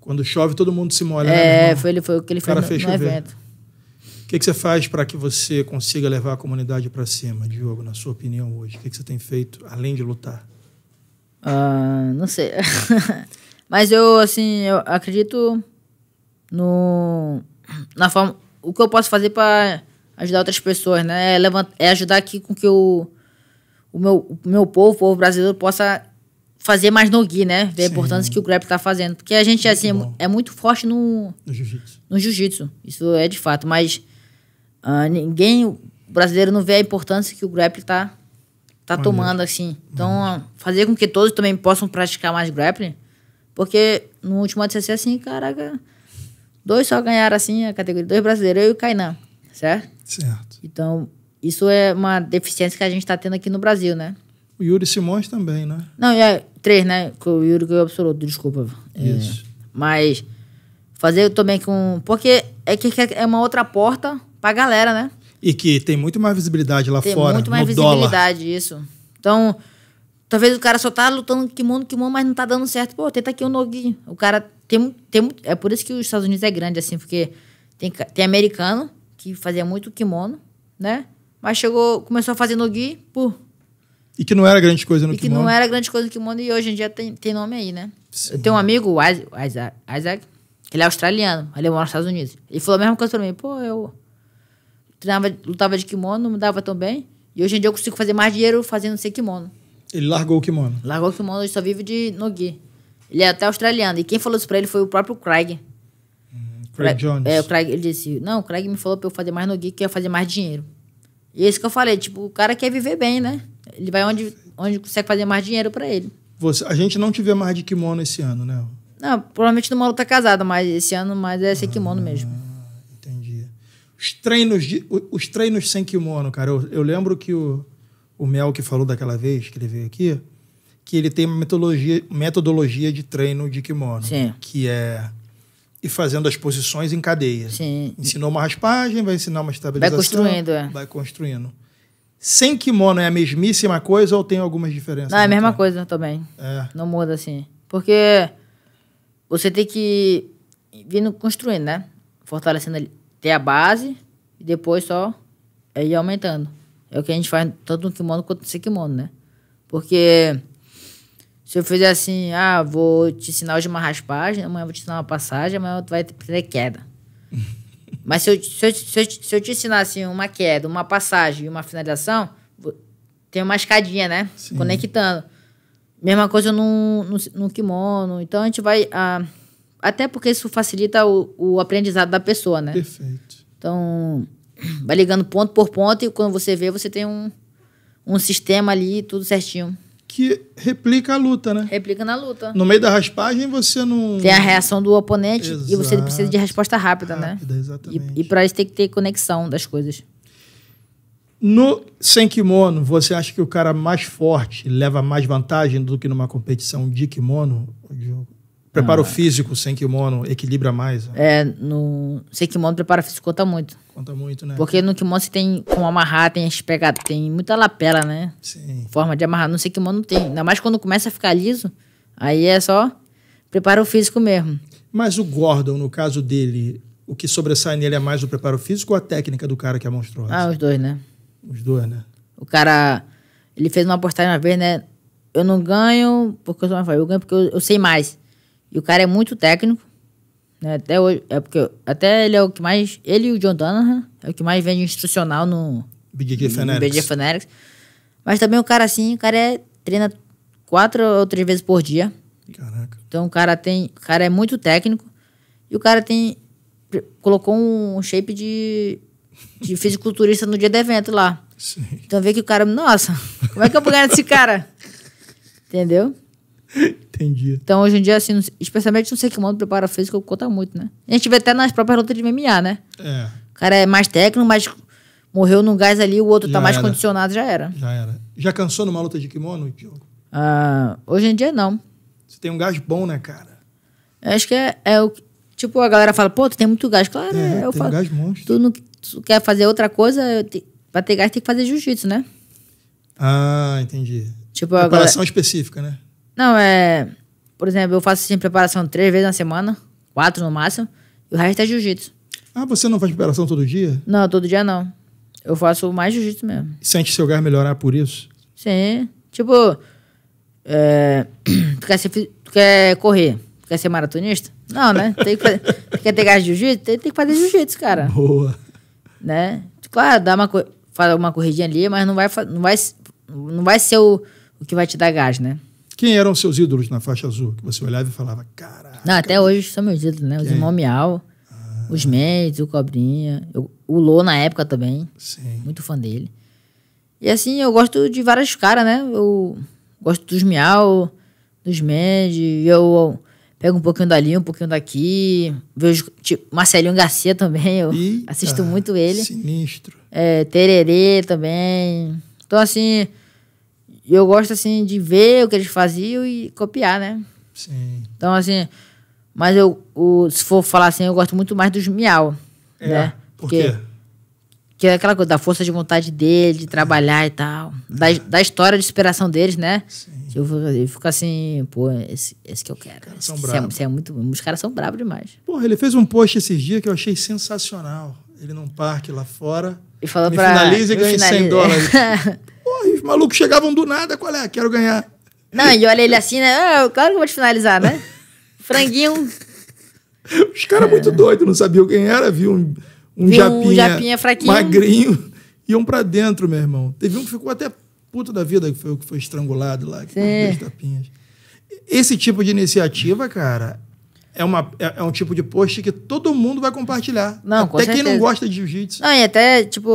S1: Quando chove todo mundo se molha. Né, é, né, foi ele foi o que ele fez no, no evento que, que você faz para que você consiga levar a comunidade para cima, Diogo, na sua opinião hoje? O que, que você tem feito além de lutar? Uh, não sei.
S2: Mas eu, assim, eu acredito no. Na forma. O que eu posso fazer para ajudar outras pessoas, né? É, levantar, é ajudar aqui com que o o, meu, o meu povo, o povo brasileiro, possa fazer mais no gui, né? Ver a importância que o grappling tá fazendo. Porque a gente, muito assim, é, é muito forte no... No jiu-jitsu. No jiu-jitsu. Isso é de fato. Mas Uh, ninguém o brasileiro não vê a importância que o grappling tá, tá Olha. tomando, assim. Então, uhum. fazer com que todos também possam praticar mais grappling, porque no último ADCC, assim, caraca, dois só ganharam, assim, a categoria, dois brasileiros, eu e o Kainan, certo? Certo. Então, isso é uma deficiência que a gente está tendo aqui no Brasil, né?
S1: O Yuri Simões também, né?
S2: Não, é três, né? O Yuri eu absoluto, desculpa. É, isso. É, mas fazer também com... Porque é que é uma outra porta pra galera, né?
S1: E que tem muito mais visibilidade lá tem fora. Tem muito mais visibilidade,
S2: dólar. isso. Então, talvez o cara só tá lutando kimono, kimono, mas não tá dando certo. Pô, tenta aqui um nogi. O cara tem, tem. É por isso que os Estados Unidos é grande, assim, porque tem, tem americano que fazia muito kimono, né? Mas chegou, começou a fazer nogi, pô.
S1: E que não era grande coisa no e kimono. E que não era
S2: grande coisa no kimono e hoje em dia tem, tem nome aí, né? Sim. Eu tenho um amigo, o Isaac, Isaac, ele é australiano, ele mora nos Estados Unidos. Ele falou a mesma coisa pra mim, pô, eu treinava, lutava de kimono, não dava tão bem. E hoje em dia eu consigo fazer mais dinheiro fazendo sem kimono.
S1: Ele largou o kimono?
S2: Largou o kimono, hoje só vive de nogi. Ele é até australiano. E quem falou isso pra ele foi o próprio Craig.
S1: Hum, Craig pra, Jones.
S2: É, o Craig, ele disse, não, o Craig me falou pra eu fazer mais nogi, que eu ia fazer mais dinheiro. E é isso que eu falei, tipo, o cara quer viver bem, né? Ele vai onde, onde consegue fazer mais dinheiro para ele.
S1: Você, a gente não te vê mais de kimono esse ano, né?
S2: Não, provavelmente numa luta casada, mas esse ano mas é ser ah, kimono
S1: mesmo. Os treinos, de, os treinos sem kimono, cara. Eu, eu lembro que o, o Mel que falou daquela vez que ele veio aqui, que ele tem uma metodologia, metodologia de treino de kimono. Sim. Que é e fazendo as posições em cadeia. Sim. Ensinou uma raspagem, vai ensinar uma estabilização. Vai construindo, é. Vai construindo. Sem kimono é a mesmíssima coisa ou tem algumas diferenças? Não, é a mesma
S2: treino? coisa também. É. Não muda assim. Porque você tem que vir construindo, né? Fortalecendo ter a base e depois só é ir aumentando. É o que a gente faz tanto no kimono quanto no sekimono, né? Porque se eu fizer assim, ah, vou te ensinar hoje uma raspagem, amanhã vou te ensinar uma passagem, amanhã tu vai ter queda. Mas se eu, se, eu, se, eu, se eu te ensinar assim, uma queda, uma passagem e uma finalização, tem uma escadinha, né? Sim. Conectando. Mesma coisa no, no, no, kimono. Então a gente vai. Ah, até porque isso facilita o, o aprendizado da pessoa, né? Perfeito. Então, vai ligando ponto por ponto e quando você vê, você tem um, um sistema ali, tudo certinho.
S1: Que replica a luta, né? Replica na luta. No meio da
S2: raspagem, você não. Tem a reação do oponente Exato. e você precisa de resposta rápida, né? rápida né? Exatamente. E, e para isso tem que ter conexão das coisas.
S1: No sem kimono, você acha que o cara mais forte leva mais vantagem do que numa competição de kimono, Diogo? Preparo ah. físico sem kimono equilibra mais? Né? É, no
S2: sem kimono preparo físico conta muito.
S1: Conta muito, né? Porque
S2: no kimono você tem como amarrar, tem as pegadas, tem muita lapela, né? Sim. Forma de amarrar, no sem kimono não tem. Ainda mais quando começa a ficar liso, aí é só preparo físico mesmo.
S1: Mas o Gordon, no caso dele, o que sobressai nele é mais o preparo físico ou a técnica do cara que é monstruosa? Ah, os dois, né? Os dois, né?
S2: O cara, ele fez uma postagem uma vez, né? Eu não ganho porque eu sou mais forte, eu ganho porque eu, eu sei mais. E o cara é muito técnico. Né? Até hoje, é porque até ele é o que mais. Ele e o John Donahan é o que mais vende instrucional no
S1: BGG Fanatics. Fanatics.
S2: Mas também o cara, assim, o cara é, treina quatro ou três vezes por dia. Caraca. Então o cara tem. O cara é muito técnico. E o cara tem. Colocou um shape de. De fisiculturista no dia do evento lá. Sim. Então vê que o cara. Nossa, como é que eu vou ganhar desse cara? Entendeu? Entendi. Então, hoje em dia, assim, especialmente no Sekimundo, prepara físico conta muito, né? A gente vê até nas próprias lutas de MMA, né? É. O cara é mais técnico, mas morreu num gás ali, o outro tá já tá mais era. condicionado, já era.
S1: Já era. Já cansou numa luta de kimono, Diogo? Ah, hoje em dia, não. Você tem um gás bom, né, cara?
S2: Eu acho que é, é o. Tipo, a galera fala, pô, tu tem muito gás. Claro, é, é eu tem falo. Um gás monstro. Tu, não, tu quer fazer outra coisa, te, pra ter gás tem que fazer jiu-jitsu, né?
S1: Ah, entendi. Tipo, Preparação específica, né?
S2: Não, é. Por exemplo, eu faço assim, preparação três vezes na semana, quatro no máximo, e o resto é jiu-jitsu. Ah, você não faz
S1: preparação todo dia?
S2: Não, todo dia não. Eu faço mais jiu-jitsu mesmo.
S1: Sente seu lugar melhorar por isso? Sim. Tipo,
S2: é, tu, quer ser, tu quer correr, tu quer ser maratonista? Não, né? Tem que fazer, tu quer ter gás de jiu-jitsu? Tem, tem, que fazer jiu-jitsu, cara. Boa. Né? Claro, dá uma, faz uma corridinha ali, mas não vai, não vai, não vai ser o, o que vai te dar gás, né?
S1: Quem eram seus ídolos na faixa azul? Que você olhava e falava,
S2: caraca. Não, até hoje são meus ídolos, né? Os Quem? irmãos Miau, ah. os Mendes, o Cobrinha, eu, o Lô na época também. Sim. Muito fã dele. E assim, eu gosto de vários caras, né? Eu gosto dos Miau, dos Mendes, eu pego um pouquinho dali, um pouquinho daqui. Vejo tipo, Marcelinho Garcia também, eu Eita, assisto muito ele.
S1: Sinistro.
S2: É, Tererê também. Então, assim, eu gosto, assim, de ver o que eles faziam e copiar, né? Sim. Então, assim, mas eu, o, se for falar assim, eu gosto muito mais dos Miau, é. né? Porque, Por quê? Que é aquela coisa da força de vontade dele, de trabalhar é. e tal. Da, é. da história de inspiração deles, né? Sim. Eu, eu fico assim, pô, esse, esse que eu quero. são esse, esse é, esse é muito, os caras são bravos demais.
S1: pô ele fez um post esses dias que eu achei sensacional. Ele num parque lá fora. E falou me pra. Finaliza e ganha 100 dólares. e os malucos chegavam do nada, qual é? Quero ganhar. Não, e olha ele assim, né? Ah, claro
S2: que eu vou te finalizar, né? Franguinho.
S1: Os caras é. muito doidos, não sabiam quem era, viu um, um, japinha, um japinha fraquinho. magrinho, iam para dentro, meu irmão. Teve um que ficou até puto da vida, que foi o que foi estrangulado lá, que dois tapinhas. Esse tipo de iniciativa, cara, é, uma, é, é, um tipo de post que todo mundo vai compartilhar. Não, até quem não gosta de
S2: jiu-jitsu. Não, e até, tipo,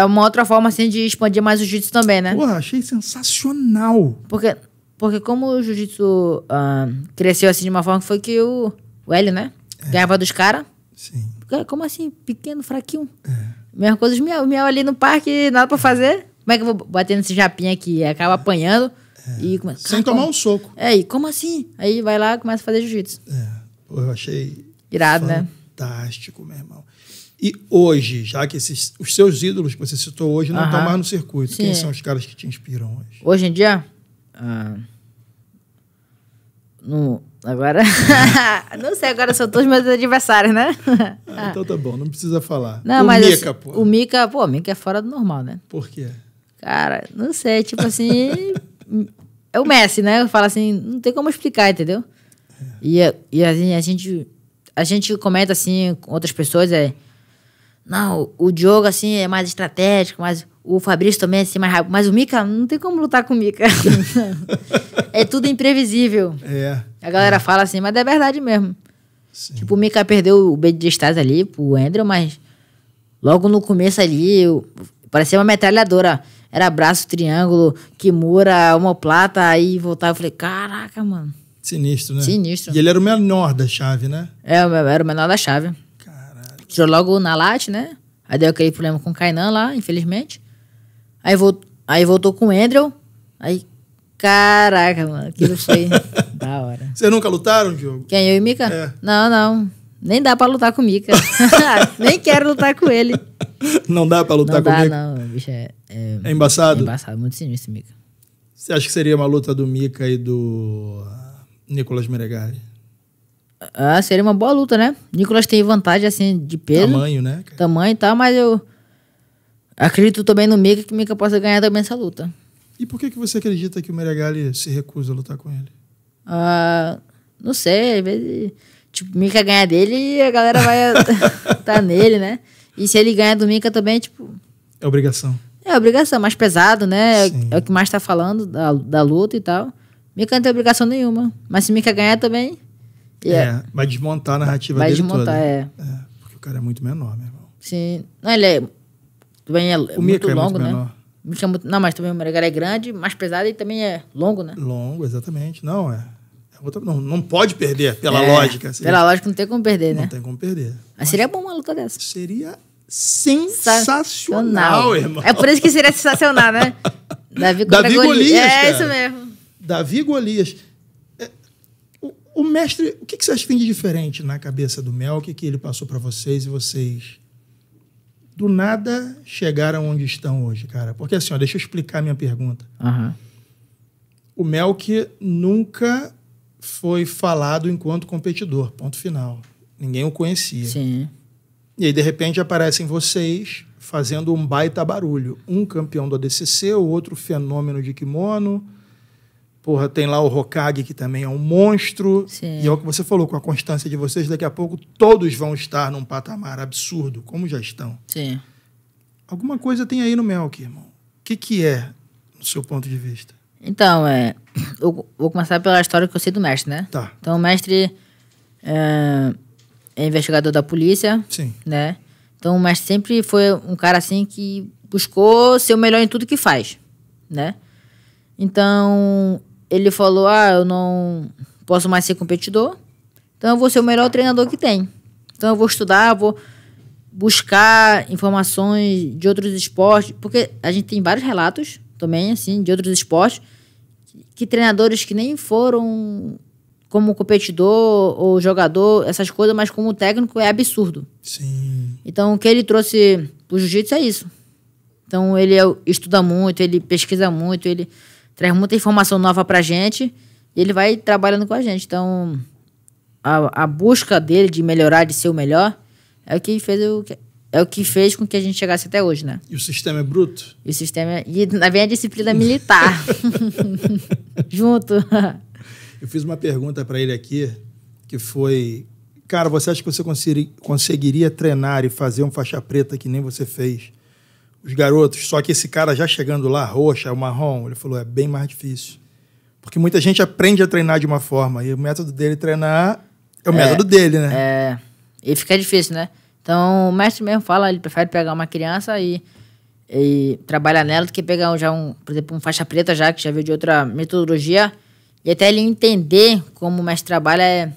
S2: é uma outra forma, assim, de expandir mais o jiu-jitsu também, né? Porra,
S1: achei sensacional.
S2: Porque, porque como o jiu-jitsu ah, cresceu, assim, de uma forma que foi que o, o Hélio, né? É. Ganhava dos caras. Sim. Como assim? Pequeno, fraquinho. É. Mesma coisa os miau, miau ali no parque, nada pra fazer. Como é que eu vou bater nesse japinha aqui? Acaba apanhando. É. E começa, Sem tomar um soco. É, e como assim? Aí vai lá e começa a fazer jiu-jitsu. É.
S1: Eu achei. Irado, fantástico, né? Fantástico, meu irmão. E hoje, já que esses, os seus ídolos que você citou hoje não estão mais no circuito, Sim. quem são os caras que te inspiram hoje? Hoje em dia? Ah, no, agora.
S2: não sei agora são todos meus adversários, né? ah, então
S1: tá bom, não precisa falar. Não, o mas Mika, assim, pô.
S2: O Mika, pô, o Mika é fora do normal, né? Por quê? Cara, não sei, tipo assim. é o Messi, né? Eu falo assim, não tem como explicar, entendeu? É. E, e assim, a gente. A gente comenta assim com outras pessoas, é não, o Diogo, assim, é mais estratégico, mas o Fabrício também, é assim, mais rápido. Mas o Mika, não tem como lutar com o Mika. é tudo imprevisível. É. A galera é. fala assim, mas é verdade mesmo. Sim. Tipo, o Mika perdeu o B de Stars ali pro Andrew, mas logo no começo ali, eu... parecia uma metralhadora. Era braço, triângulo, Kimura, plata aí voltava. Eu falei, caraca, mano.
S1: Sinistro, né? Sinistro. E ele era o menor da chave, né?
S2: É, era o menor da chave. Tirou logo na Latte, né? Aí deu aquele problema com o Kainan lá, infelizmente. Aí, aí voltou com o Andrew. Aí, caraca, mano, aquilo foi
S1: da hora. Vocês nunca lutaram, Diogo?
S2: Quem, eu e Mika? É. Não, não. Nem dá pra lutar com o Mika.
S1: Nem quero lutar com ele. Não dá pra lutar não com dá, Não, Mika? Não, bicho, é, é, é embaçado? É embaçado, muito sinistro esse Mika. Você acha que seria uma luta do Mika e do Nicolas Meregari?
S2: Ah, seria uma boa luta, né? Nicolas tem vantagem, assim, de
S1: peso. Tamanho, né?
S2: Tamanho e tal, mas eu acredito também no Mika, que o Mika possa ganhar
S1: também essa luta. E por que, que você acredita que o Meregali se recusa a lutar com ele?
S2: Ah, não sei, às vezes... Tipo, o Mika ganhar dele e a galera vai tá nele, né? E se ele ganhar do Mika também, tipo... É obrigação. É obrigação, mais pesado, né? É, é, o que mais tá falando da, da luta e tal. Mika não tem obrigação nenhuma. Mas se Mika ganhar também...
S1: É, vai é, desmontar a narrativa vai dele desmontar, toda. É. é. Porque o cara é muito menor, meu
S2: irmão. Sim. Não, ele é, também é o muito Mika longo, é muito né? Menor. não, mas também o Meregar é grande, mais pesado e também é
S1: longo, né? Longo, exatamente. Não, é. é não, não pode perder, pela é, lógica. Assim. Pela lógica,
S2: não tem como perder, né? Não
S1: tem como perder. Mas,
S2: mas seria bom uma luta dessa. Seria sensacional, irmão. É por isso que seria sensacional,
S1: né? Davi Davi Golias. Golias é isso mesmo. Davi Golias. O mestre, o que, que você acha que tem de diferente na cabeça do Mel? O que, que ele passou para vocês e vocês do nada chegaram onde estão hoje, cara? Porque assim, ó, deixa eu explicar a minha pergunta. Uhum. O Melk nunca foi falado enquanto competidor, ponto final. Ninguém o conhecia. Sim. E aí, de repente, aparecem vocês fazendo um baita barulho. Um campeão do ADCC, o outro fenômeno de kimono Porra, tem lá o Hokage, que também é um monstro. Sim. E é o que você falou, com a constância de vocês, daqui a pouco todos vão estar num patamar absurdo, como já estão. Sim. Alguma coisa tem aí no Melk, irmão. O que, que é, no seu ponto de vista?
S2: Então, é,
S1: eu vou começar pela história que eu
S2: sei do mestre, né? Tá. Então, o mestre é, é investigador da polícia. Sim. Né? Então, o mestre sempre foi um cara assim que buscou ser o melhor em tudo que faz, né? Então, ele falou: Ah, eu não posso mais ser competidor, então eu vou ser o melhor treinador que tem. Então eu vou estudar, vou buscar informações de outros esportes, porque a gente tem vários relatos também, assim, de outros esportes, que treinadores que nem foram como competidor ou jogador, essas coisas, mas como técnico é absurdo. Sim. Então o que ele trouxe pro jiu-jitsu é isso. Então ele é estuda muito, ele pesquisa muito, ele traz muita informação nova a gente e ele vai trabalhando com a gente. Então, a, a busca dele de melhorar, de ser o melhor, é o que fez o é o que fez com que a gente chegasse até hoje, né? E o sistema é bruto? E o sistema é... E vem a disciplina militar. Junto.
S1: Eu fiz uma pergunta para ele aqui, que foi... Cara, você acha que você conseguiria treinar e fazer um faixa preta que nem você fez os garotos, só que esse cara já chegando lá, roxa, marrom, ele falou, é bem mais difícil. Porque muita gente aprende a treinar de uma forma, e o método dele treinar é o é, método dele, né?
S2: É, e fica difícil, né? Então, o mestre mesmo fala, ele prefere pegar uma criança e, e trabalhar nela do que pegar já um, por exemplo, um faixa preta já, que já veio de outra metodologia, e até ele entender como o mestre trabalha é,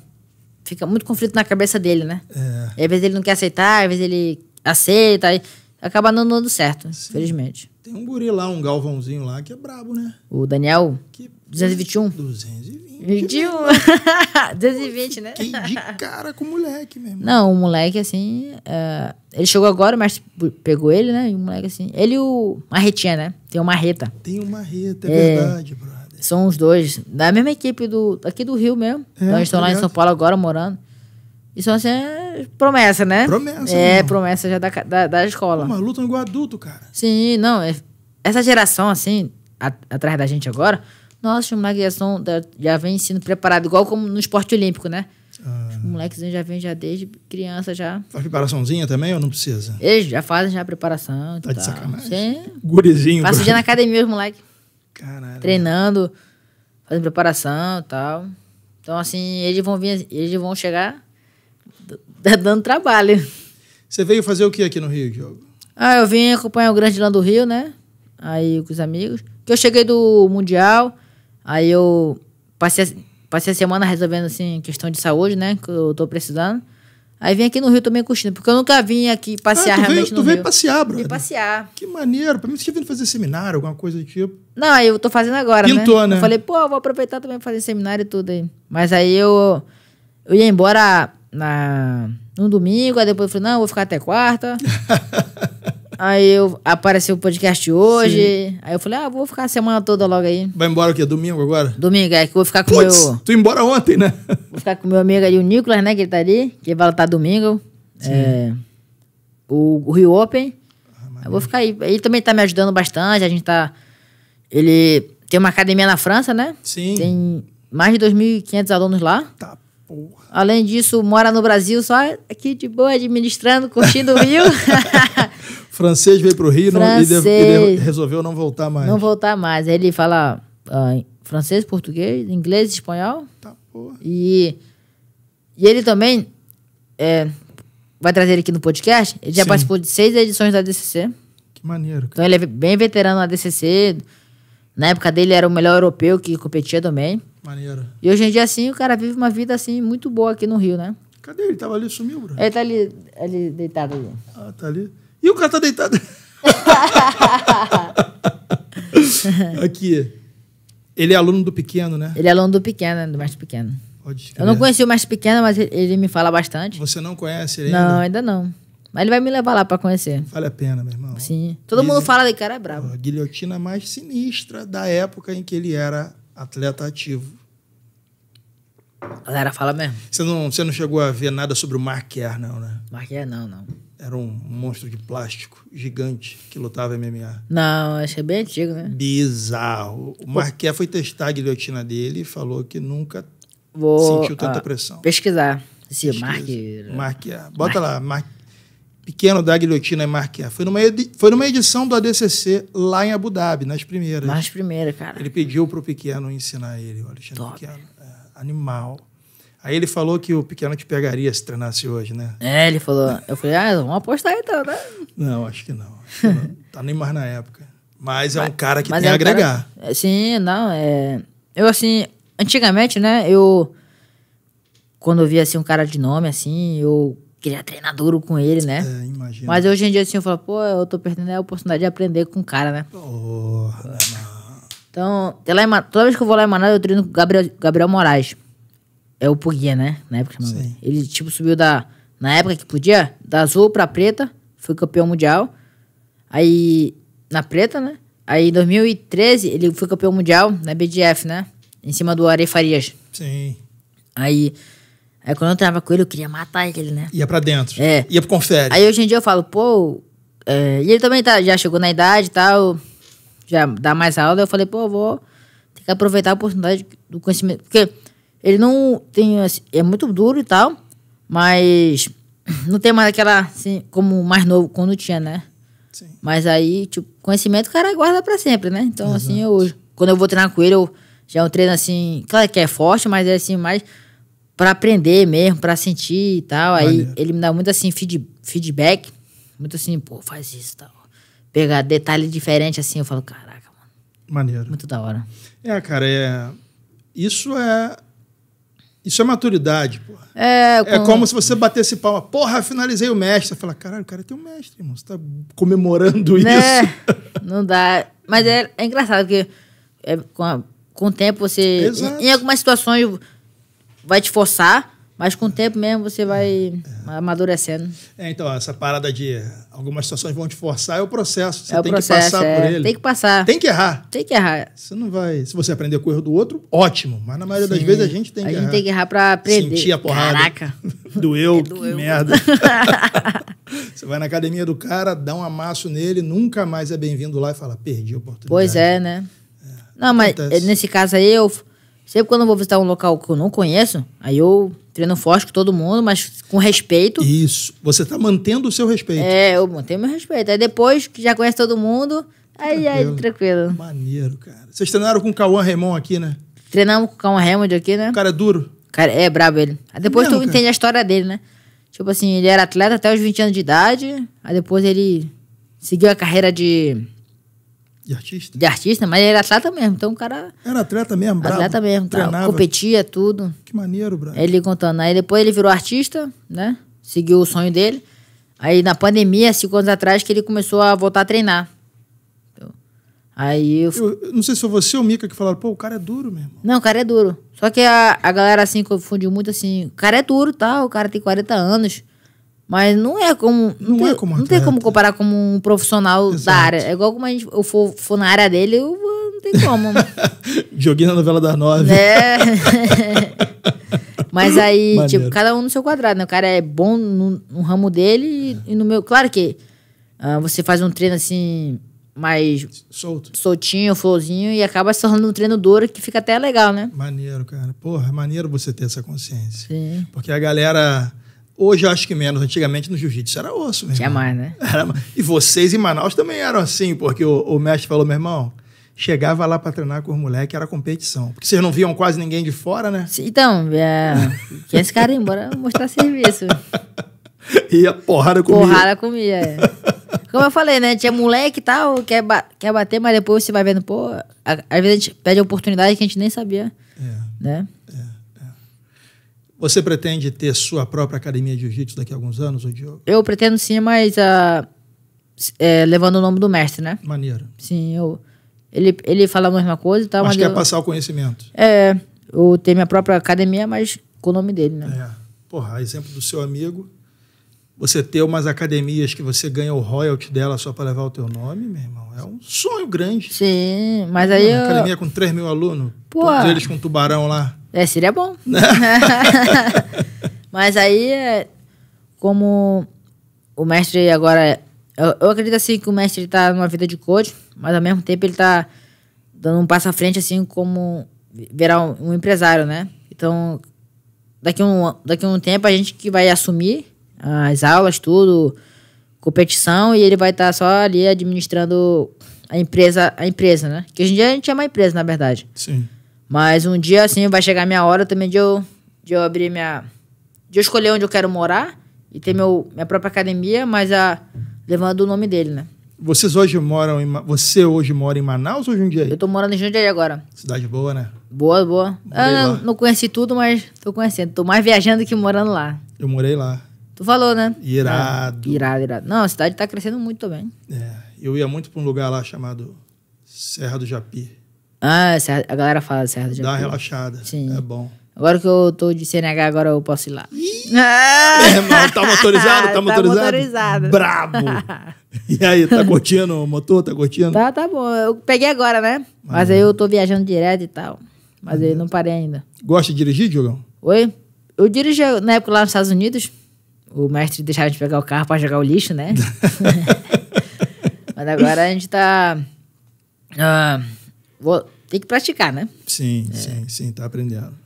S2: fica muito conflito na cabeça dele, né? É. E às vezes ele não quer aceitar, às vezes ele aceita. E, acaba não dando certo, Sim. felizmente.
S1: Tem um guri lá, um galvãozinho lá, que é brabo, né?
S2: O Daniel? Que... 221?
S1: 221. 21. 220, né? Que de cara com o moleque mesmo.
S2: Não, o moleque, assim. Uh, ele chegou agora, mas pegou ele, né? E o moleque, assim. Ele e o Marretinha, né? Tem o Marreta.
S1: Tem o Marreta, é, é verdade,
S2: brother. São os dois, da mesma equipe do, aqui do Rio mesmo. É, então eles estão lá em São Paulo agora morando. E são assim, é promessa, né? Promessa. É, mesmo. promessa já da, da, da escola. uma
S1: luta igual adulto, cara.
S2: Sim, não. É, essa geração, assim, a, atrás da gente agora, nossa, o moleque já, vem sendo preparado, igual como no esporte olímpico, né? Ah. Os moleques já vêm já desde criança já.
S1: Faz preparaçãozinha também ou não precisa?
S2: Eles já fazem já a preparação. Tá de sacanagem. Sim. Gurizinho. Passa o dia na academia os moleques. Caralho. Treinando, fazendo preparação e tal. Então, assim, eles vão vir, eles vão chegar
S1: Tá dando trabalho. Você veio fazer o que aqui no Rio, Diogo?
S2: Ah, eu vim acompanhar o Grande Lã do Rio, né? Aí com os amigos. Que eu cheguei do Mundial, aí eu passei, passei a semana resolvendo, assim, questão de saúde, né? Que eu tô precisando. Aí vim aqui no Rio também curtindo, porque eu nunca vim aqui passear ah, veio, realmente Tu veio passear,
S1: Bruno Vim passear. Que maneiro. Pra mim, você tinha vindo fazer seminário, alguma coisa do tipo.
S2: Não, eu tô fazendo agora, Pintou, né? né? Eu falei, pô, eu vou aproveitar também pra fazer seminário e tudo aí. Mas aí eu, eu ia embora na, no domingo, aí depois eu falei, não, vou ficar até quarta. aí eu apareceu o podcast hoje. Sim. Aí eu falei, ah, vou ficar a semana toda logo aí.
S1: Vai embora o quê? Domingo agora? Domingo, é que eu vou ficar com o meu. Tu embora ontem, né?
S2: vou ficar com meu amigo aí o Nicolas, né? Que ele tá ali, que vai lutar domingo. É, o, o Rio Open. Ah, eu vou ficar aí. Ele também tá me ajudando bastante. A gente tá. Ele tem uma academia na França, né? Sim. Tem mais de 2.500 alunos lá. Tá Porra. Além disso, mora no Brasil só aqui de boa, administrando, curtindo o Rio.
S1: Francês veio para o Rio Francês. Não, e resolveu não
S2: voltar mais. Não voltar mais. Ele fala uh, francês, português, inglês, espanhol. Tá, porra. E, e ele também é, vai trazer aqui no podcast. Ele já Sim. participou de seis edições da DCC. Que maneiro. Cara. Então ele é bem veterano da DCC na época dele era o melhor europeu que competia também. Maneiro. E hoje em dia, assim, o cara vive uma vida, assim, muito boa aqui no Rio, né?
S1: Cadê ele? Tava ali, sumiu, bro.
S2: Ele tá ali, ali deitado ali. Ah, tá ali. E o cara tá deitado.
S1: aqui. Ele é aluno do pequeno, né? Ele
S2: é aluno do pequeno, né? do mais pequeno.
S1: Pode escrever. Eu não conheci
S2: o mais pequeno, mas ele me fala bastante. Você não conhece ele ainda? Não, ainda não. Mas ele vai me levar lá para conhecer.
S1: Vale a pena, meu irmão. Sim. Todo Dizem, mundo fala que cara é brabo. A guilhotina mais sinistra da época em que ele era atleta ativo. A galera fala mesmo. Você não, você não chegou a ver nada sobre o Marquer, não, né? Marquer, não, não. Era um monstro de plástico gigante que lutava MMA.
S2: Não, acho que é bem
S1: antigo, né? Bizarro. O Marquer foi testar a guilhotina dele e falou que nunca Vou, sentiu tanta ó, pressão. Pesquisar. se Pesquisa. Mark... Bota lá, Marquer pequeno da guilhotina e Marquer. Foi numa, foi numa edição do ADCC lá em Abu Dhabi, nas primeiras. Nas primeiras, cara. Ele pediu para o pequeno ensinar ele, o Alexandre Top. Pequeno. É, animal. Aí ele falou que o pequeno te pegaria se treinasse hoje, né?
S2: É, ele falou.
S1: Eu falei, ah, vamos apostar então, né? Não, acho que não. Acho que não. tá nem mais na época. Mas é um cara que tem é a agregar.
S2: Cara, é, sim, não, é. Eu, assim, antigamente, né, eu. Quando eu via assim, um cara de nome, assim, eu queria treinar duro com ele, né? É, imagina. Mas hoje em dia, assim, eu falo, pô, eu tô perdendo a oportunidade de aprender com o cara, né? Porra,
S1: mano.
S2: Então, lá em, toda vez que eu vou lá em Manaus, eu treino com o Gabriel, Gabriel Moraes. É o Puguinha, né? Na época chamava. Sim. Ele, tipo, subiu da. Na época que podia, da azul pra preta, foi campeão mundial. Aí, na preta, né? Aí, em 2013, ele foi campeão mundial na BDF, né? Em cima do Are Farias. Sim. Aí, Aí quando eu entrava com ele, eu queria matar ele, né? Ia
S1: pra dentro. É. Ia pro
S2: confere. Aí hoje em dia eu falo, pô. É... E ele também tá, já chegou na idade e tal, já dá mais aula. Eu falei, pô, eu vou ter que aproveitar a oportunidade do conhecimento. Porque ele não tem. Assim, é muito duro e tal, mas não tem mais aquela. Assim, como mais novo quando tinha, né? Sim. Mas aí, tipo, conhecimento o cara guarda pra sempre, né? Então, Exato. assim, eu, quando eu vou treinar com ele, eu já é um treino assim. Claro que é forte, mas é assim, mais para aprender mesmo, para sentir e tal. Maneiro. Aí ele me dá muito assim feed, feedback, muito assim, pô, faz isso e tal. Pegar detalhe diferente assim, eu falo, caraca, mano.
S1: Maneiro. Muito da hora. É, cara, é isso é isso é maturidade, pô. É, é com... é como se você batesse palma. Porra, finalizei o mestre. Você fala, caralho, o cara é tem um mestre, irmão. Você tá comemorando né? isso. É,
S2: Não dá. Mas é, é engraçado, porque é, com, a, com o tempo você. Exato. Em, em algumas situações vai te forçar, mas com o tempo mesmo você vai é. amadurecendo.
S1: É, então, essa parada de algumas situações vão te forçar é o processo. Você é o tem processo, que passar é. por ele. Tem que passar. Tem que errar. Tem que errar. Você não vai. Se você aprender com o erro do outro, ótimo. Mas na maioria Sim. das vezes a gente tem a que a errar. A gente tem que errar pra
S2: aprender. Sentir a porrada.
S1: Caraca. Doeu, é, doeu. merda. você vai na academia do cara, dá um amasso nele, nunca mais é bem-vindo lá e fala, perdi a oportunidade. Pois é,
S2: né? É, não, mas Acontece. nesse caso aí eu Sempre quando eu vou visitar um local que eu não conheço, aí eu treino forte com todo mundo, mas com respeito.
S1: Isso. Você tá
S2: mantendo o seu respeito. É, eu mantenho meu respeito. Aí depois que já conhece todo mundo, aí tranquilo. aí tranquilo.
S1: Maneiro, cara. Vocês treinaram com o Cauã Raymond aqui, né? Treinamos com o Cauã Raymond aqui, né? O cara é duro. Cara, é brabo ele. Aí depois é mesmo, tu cara. entende a
S2: história dele, né? Tipo assim, ele era atleta até os 20 anos de idade, aí depois ele seguiu a carreira de de artista? De artista, mas ele era é atleta mesmo, então o cara.
S1: Era atleta mesmo, bravo. Atleta mesmo, treinava.
S2: competia, tudo.
S1: Que maneiro, Bravo.
S2: Ele contando. Aí depois ele virou artista, né? Seguiu o sonho dele. Aí na pandemia, cinco anos atrás, que ele começou a voltar a treinar.
S1: Então, aí eu... eu. Não sei se foi você ou o Mika que falaram, pô, o cara é duro mesmo.
S2: Não, o cara é duro. Só que a, a galera assim confundiu muito assim, o cara é duro, tá? O cara tem 40 anos. Mas não é como. Não, não é tem, é como Não tem como comparar como um profissional Exato. da área. É igual como a gente, eu for, for na área dele, eu não tem como. Né?
S1: Joguei na novela das nove. É.
S2: Mas aí, tipo, Maneiro. tipo, cada um no seu quadrado, né? O cara é bom no, no ramo dele é. e no meu. Claro que uh, você faz um treino assim, mais. Solto. Soltinho, flowzinho, e acaba se tornando um treino duro que fica até legal, né?
S1: Maneiro, cara. Porra, é maneiro você ter essa consciência. Sim. Porque a galera Hoje eu acho que menos. Antigamente no jiu-jitsu era osso mesmo. Tinha mais, né? Era... E vocês em Manaus também eram assim, porque o, o mestre falou, meu irmão, chegava lá para treinar com os moleques, era competição. Porque vocês não viam quase ninguém de fora, né? Então,
S2: é... que esse cara ir embora mostrar serviço.
S1: E a porrada comia. Porrada
S2: comia, é. Como eu falei, né? Tinha moleque e tal, quer, ba quer bater, mas depois você vai vendo, pô. Às vezes a gente pede oportunidade que a gente nem sabia. É. Né? É.
S1: Você pretende ter sua própria academia de jiu-jitsu daqui a alguns anos, Diogo?
S2: Eu pretendo sim, mas uh, é, levando o nome do mestre, né? Maneiro. Sim, eu, ele, ele fala a mesma coisa e tal. Mas, mas quer é eu, passar
S1: o conhecimento.
S2: É, eu tenho minha própria academia, mas com o nome dele, né? É.
S1: Porra, exemplo do seu amigo, você ter umas academias que você ganha o royalty dela só para levar o teu nome, meu irmão, é um
S2: sonho grande. Sim, mas aí... Uma eu... academia
S1: com 3 mil alunos, Pô, todos eles com tubarão lá.
S2: É, seria bom. Mas aí, é, como o mestre agora. Eu, eu acredito assim que o mestre está numa vida de coach, mas ao mesmo tempo ele está dando um passo à frente, assim como virar um, um, empresário, né? Então, daqui um, daqui um tempo a gente que vai assumir as aulas, tudo, competição, e ele vai estar tá só ali administrando a empresa, a empresa, né? Que hoje em dia a gente é uma empresa, na verdade. Sim. Mas um dia, assim, vai chegar minha hora também de eu, de eu abrir minha. de eu escolher onde eu quero morar e ter meu, minha própria academia, mas a, levando o nome dele, né?
S1: Vocês hoje moram em. Você hoje mora em Manaus ou Jundiaí? Eu tô
S2: morando em Jundiaí agora.
S1: Cidade boa, né? Boa, boa. Ah, não,
S2: conheci tudo, mas tô conhecendo. Tô mais viajando que morando lá. Eu morei lá. Tu falou, né? Irado. É, irado, irado. Não, a cidade tá crescendo muito também. É.
S1: Eu ia muito pra um lugar lá chamado Serra do Japi.
S2: Ah, a galera fala Serra do Dá uma relaxada. Sim. É bom. Agora que eu tô de CNH, agora eu posso ir lá.
S1: Ih, ah! É, tá motorizado? Tá, tá motorizado? Brabo. E aí, tá curtindo o motor? Tá curtindo? Tá, tá bom. Eu peguei
S2: agora, né? Mas ah, aí eu tô viajando direto e tal. Mas aí não parei ainda.
S1: Gosta de dirigir, Diogão?
S2: Oi? Eu dirigi né, na época lá nos Estados Unidos. O mestre deixava a gente pegar o carro pra jogar o lixo,
S1: né? Mas agora
S2: a gente tá...
S1: Ah, vou, tem que praticar, né? Sim, é. sim, sim, tá aprendendo.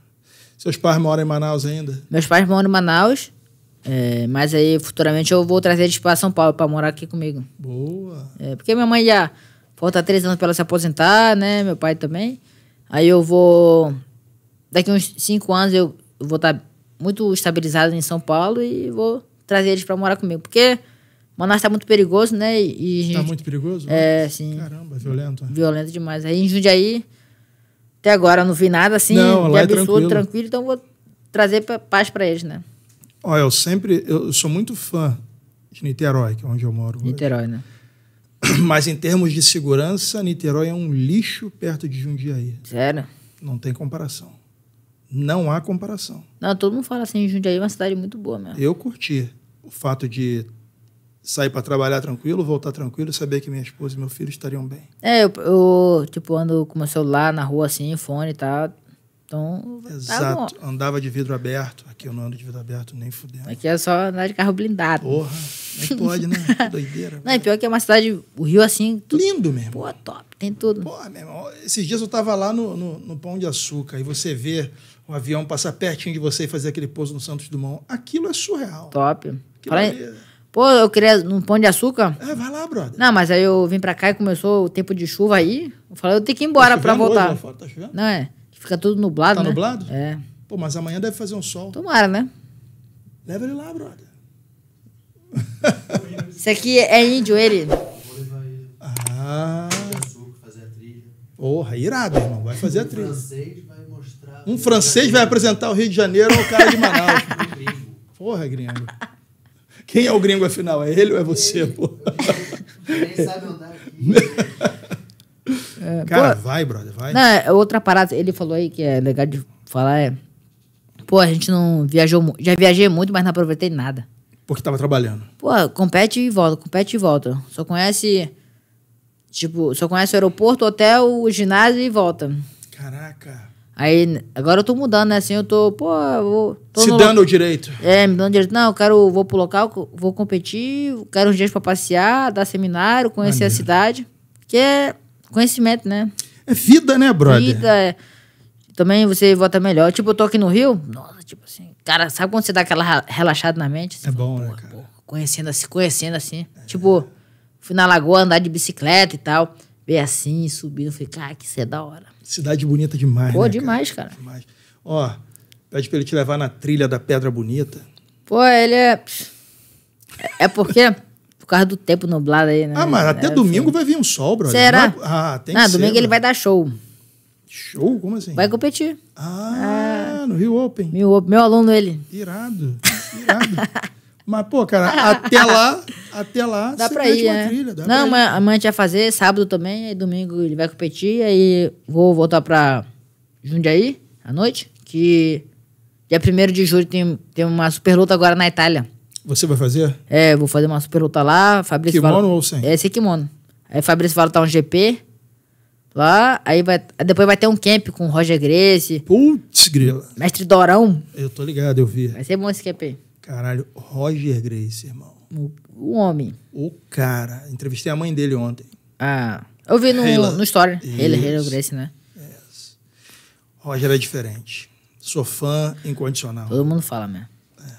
S1: Seus
S2: pais moram em Manaus ainda? Meus pais moram em Manaus, é, mas aí futuramente eu vou trazer eles para São Paulo para morar aqui comigo. Boa! É, porque minha mãe já falta três anos para ela se aposentar, né? Meu pai também. Aí eu vou. Daqui uns cinco anos eu vou estar tá muito estabilizado em São Paulo e vou trazer eles para morar comigo. Porque Manaus está muito perigoso, né? E, tá muito perigoso? É, sim.
S1: Caramba, é violento. É.
S2: Violento demais. Aí em Jundiaí, até agora não vi nada assim não, de é absurdo, é tranquilo. tranquilo. então vou trazer paz para eles, né?
S1: Olha, eu sempre. Eu sou muito fã de Niterói, que é onde eu moro. Niterói, hoje. né? Mas em termos de segurança, Niterói é um lixo perto de Jundiaí. Sério? Não tem comparação. Não há comparação.
S2: Não, todo mundo fala assim, Jundiaí é uma cidade muito boa mesmo. Eu
S1: curti o fato de sair para trabalhar tranquilo, voltar tranquilo, saber que minha esposa e meu filho estariam bem.
S2: É, eu, eu tipo, ando com meu celular na rua assim, fone e tá, tal. Então, tá Exato. Tá
S1: Andava de vidro aberto. Aqui eu não ando de vidro aberto, nem fudendo.
S2: Aqui é só andar de carro blindado. Porra, nem pode, né? Que doideira. Não, e pior que é uma cidade,
S1: o Rio assim. Lindo mesmo. Pô,
S2: top, tem tudo. Pô, meu
S1: irmão, esses dias eu tava lá no, no, no Pão de Açúcar e você vê o avião passar pertinho de você e fazer aquele pouso no Santos Dumont. Aquilo é surreal. Top. Aquilo Fala, Pô, eu
S2: queria um pão de açúcar.
S1: É, vai lá, brother.
S2: Não, mas aí eu vim pra cá e começou o tempo de chuva aí. Eu falei, eu tenho que ir embora tá pra voltar. Hoje, fora, tá chovendo? Não, é. Fica tudo nublado, tá né? nublado? É.
S1: Pô, mas amanhã deve fazer um sol. Tomara, né? Leva ele lá, brother. Esse aqui é índio, ele. Ah. Porra, irado, irmão. Vai fazer a trilha. Um francês vai mostrar. Um francês vai apresentar o Rio de Janeiro ao cara de Manaus. Porra, gringo. Quem é o gringo afinal? É ele ou é você, pô? Nem sabe andar é, Cara, pô, vai, brother, vai. Não, é,
S2: outra parada, ele falou aí que é legal de falar é. Pô, a gente não viajou Já viajei muito, mas não aproveitei nada.
S1: Porque tava trabalhando.
S2: Pô, compete e volta, compete e volta. Só conhece. Tipo, só conhece o aeroporto, hotel, o ginásio e volta. Caraca. Aí, agora eu tô mudando, né? Assim, eu tô, pô, eu vou. Tô Se dando lo... o direito. É, me dando direito. Não, eu quero, vou pro local, vou competir, quero uns dias pra passear, dar seminário, conhecer Maneiro. a cidade. Que é conhecimento, né?
S1: É vida, né, brother? Vida,
S2: é. Também você vota melhor. Tipo, eu tô aqui no Rio, nossa, tipo assim. Cara, sabe quando você dá aquela relaxada na mente? é bom, né, cara? Pô, conhecendo assim, conhecendo assim. É. Tipo, fui na lagoa andar de bicicleta e tal ver assim, subindo. Eu falei, cara, que isso é da hora. Cidade
S1: bonita demais, Pô, né,
S2: demais, cara? cara. Demais.
S1: Ó, pede pra ele te levar na trilha da Pedra Bonita.
S2: Pô, ele é... É, é porque... É por causa do tempo nublado aí, né? Ah, mas até é, domingo
S1: assim. vai vir um sol, brother. Será? Mas... É- ah, tem Não, que domingo ser, ele
S2: vai dar show. Show? Como assim? Vai competir. Ah, ah no Rio Open. Meu aluno, ele.
S1: Irado.
S2: Irado. Mas, pô, cara, até lá,
S1: até lá, dá pra ir, né? Trilha, dá Não, mas
S2: amanhã a gente vai fazer, sábado também, aí domingo ele vai competir, aí vou voltar pra Jundiaí à noite, que dia 1 de julho tem, tem uma super luta agora na Itália.
S1: Você vai fazer?
S2: É, vou fazer uma super luta lá, Fabrício Kimono Valo... ou sem? É, sem kimono. Aí Fabrício vai tá um GP lá, aí vai, depois vai ter um camp com Roger Grace. Putz, grila. Mestre Dorão.
S1: Eu tô ligado, eu vi. Vai ser bom esse camp aí. Caralho, Roger Grace, irmão. O, o homem. O cara. Entrevistei a mãe dele ontem. Ah. Eu vi no, Hela. no Story. Ele, Roger Grace, né? Yes. Roger é diferente. Sou fã incondicional. Todo mundo fala mesmo. Né? É.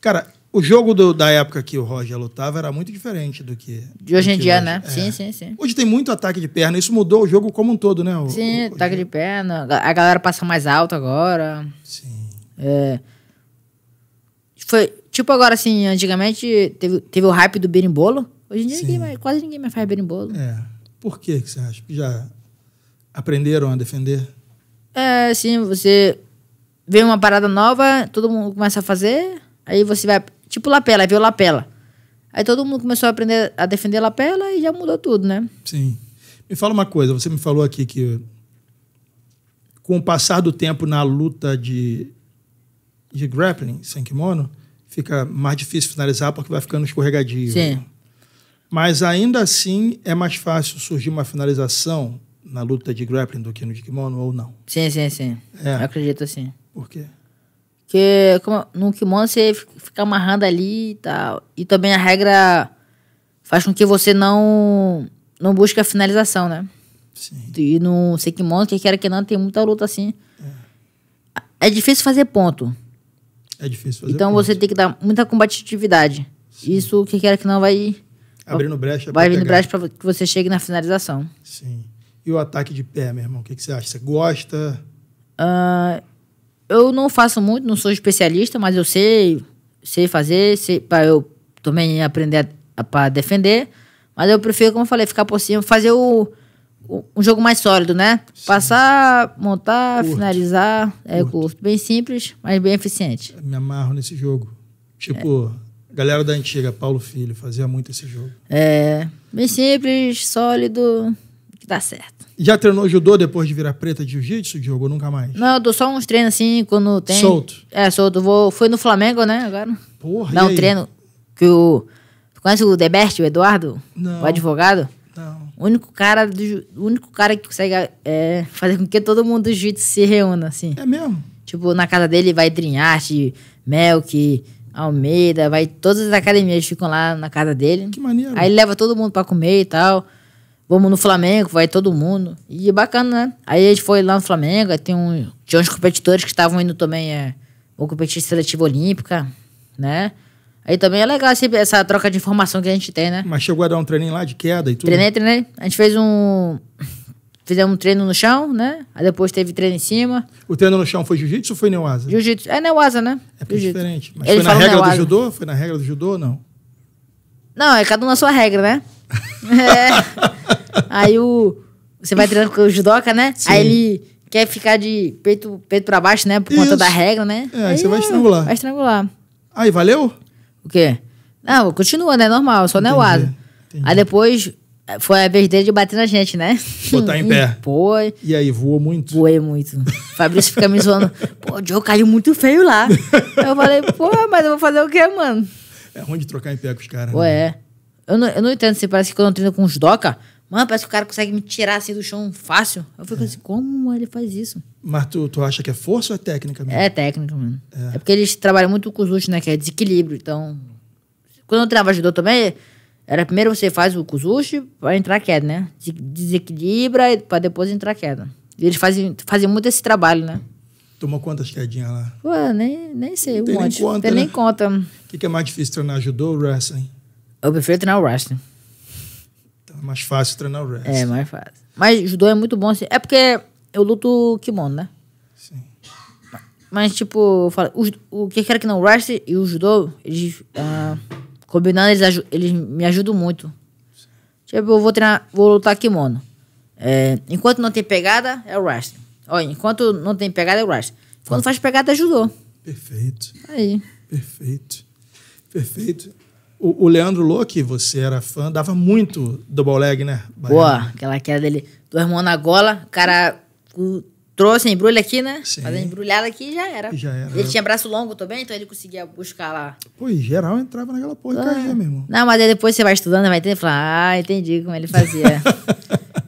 S1: Cara, o jogo do, da época que o Roger lutava era muito diferente do que. De hoje em dia, hoje. né? É. Sim, sim, sim. Hoje tem muito ataque de perna. Isso mudou o jogo como um todo, né? O, sim, o, ataque de perna. A galera passa mais alto agora. Sim.
S2: É. Foi, tipo agora assim, antigamente teve, teve o hype do berimbolo. Hoje em dia ninguém mais, quase ninguém mais faz berimbolo. É.
S1: Por que você acha? Já aprenderam a defender?
S2: É, sim, você vê uma parada nova, todo mundo começa a fazer, aí você vai. Tipo lapela, aí veio lapela. Aí todo mundo começou a aprender a defender lapela e já mudou tudo, né?
S1: Sim. Me fala uma coisa, você me falou aqui que com o passar do tempo na luta de, de grappling, sem kimono, fica mais difícil finalizar porque vai ficando escorregadio. Sim. Né? Mas ainda assim é mais fácil surgir uma finalização na luta de grappling do que no de kimono ou não? Sim, sim, sim. É. Eu acredito assim. Por quê?
S2: Porque como, no kimono você fica amarrando ali e tal. E também a regra faz com que você não não busque a finalização, né? Sim. E no kimono que quer que não, tem muita luta assim. É. é difícil fazer ponto.
S1: É difícil fazer. Então ponto. você
S2: tem que dar muita combatividade. Sim. Isso que quer que não vai.
S1: Abrindo brecha. Vai abrindo brecha para
S2: que você chegue na finalização.
S1: Sim. E o ataque de pé, meu irmão? O que, que você acha? Você gosta?
S2: Uh, eu não faço muito, não sou especialista, mas eu sei, sei fazer, sei para eu também aprender para defender. Mas eu prefiro, como eu falei, ficar por cima, fazer o um jogo mais sólido, né? Sim. Passar, montar, curto. finalizar. É curto. curto. Bem simples, mas bem eficiente. Me amarro nesse jogo.
S1: Tipo, é. galera da antiga, Paulo Filho, fazia muito esse jogo.
S2: É, bem simples, sólido, que dá certo.
S1: Já treinou judô depois de virar preta de jiu-jitsu, Diogo, ou nunca mais?
S2: Não, eu dou só uns treinos assim, quando tem... Solto? É, solto. Vou, foi no Flamengo, né, agora.
S1: Porra, Dá um treino que o...
S2: Conhece o Deberte, o Eduardo? Não. O advogado? O único cara, do, o único cara que consegue é, fazer com que todo mundo do jiu-jitsu se reúna, assim. É mesmo? Tipo, na casa dele vai Drinharte, Melk, Almeida, vai todas as academias ficam lá na casa dele. Que maneiro. Aí leva todo mundo para comer e tal. Vamos no Flamengo, vai todo mundo. E é bacana, né? Aí a gente foi lá no Flamengo, tem um, tinha uns competidores que estavam indo também, é, o competição seletiva olímpica, né? Aí também é legal assim, essa troca de informação que a gente tem, né?
S1: Mas chegou a dar um treininho lá de queda e tudo? Treinei,
S2: treinei. A gente fez um. Fizemos um treino no chão, né? Aí depois teve treino em cima.
S1: O treino no chão foi jiu-jitsu ou foi neuasa?
S2: Jiu-jitsu. É neuasa, né? É porque é diferente. Mas Eles foi na regra do
S1: judô? Foi na regra do judô não?
S2: Não, é cada um na sua regra, né? é. Aí o. Você vai treinando com o judoca, né? Sim. Aí ele quer ficar de peito, peito pra baixo, né? Por Isso. conta da regra, né? É, aí você vai estrangular. Vai estrangular. Aí, valeu? O quê? Não, continua, né? Normal, só é Entendi. neoado. Entendi. Aí depois eh, foi a vez dele de bater na gente, né? Botar em
S1: pé. Pô. E aí, voou muito? Voei muito.
S2: Fabrício fica me zoando. Pô, o Diogo caiu muito feio lá. eu falei, pô, mas eu vou fazer o quê, mano?
S1: É ruim de trocar em pé com os caras. Ué. Né?
S2: É. Eu, não, eu não entendo. se assim, parece que quando eu treino com os doca, Mano, parece que o cara consegue me tirar assim do chão fácil. Eu fico é. assim, como ele faz isso?
S1: Mas tu, tu acha que é força ou é técnica mesmo? É técnica, mano.
S2: É, é porque eles trabalham muito com os luxos, né? Que é desequilíbrio. Então, quando eu treinava judô também, era primeiro você faz o kuzushi pra entrar queda, né? Desequilibra pra depois entrar queda. E eles fazem, fazem muito esse trabalho, né?
S1: Tomou quantas quedinhas lá?
S2: Ué, nem, nem sei, Tem um monte. Nem né? conta, tem né? nem conta. O
S1: que, que é mais difícil, treinar judô ou wrestling? Eu prefiro treinar o wrestling. Mais fácil treinar o wrestling. É, mais fácil.
S2: Mas judô é muito bom assim. É porque eu luto kimono, né? Sim. Mas, tipo, o, o que quer que não, o wrestling e o judô, eles, ah, combinando, eles, eles me ajudam muito. Sim. Tipo, eu vou treinar, vou lutar kimono. É, enquanto não tem pegada, é o wrestling. Olha, enquanto não tem pegada, é o wrestling. Quando faz pegada, é judô.
S1: Perfeito. Aí. Perfeito. Perfeito. O, o Leandro Locke, você era fã, dava muito double leg, né? Pô, aquela
S2: queda dele, dois mãos na gola, o cara trouxe embrulho aqui, né? Sim. Fazendo embrulhada aqui já era. já era. Ele né? tinha braço longo também, então ele conseguia buscar lá. Pô, em geral entrava naquela porra ah. e caía, meu irmão. Não, mas aí depois você vai estudando, vai ter, e fala, ah, entendi como ele fazia.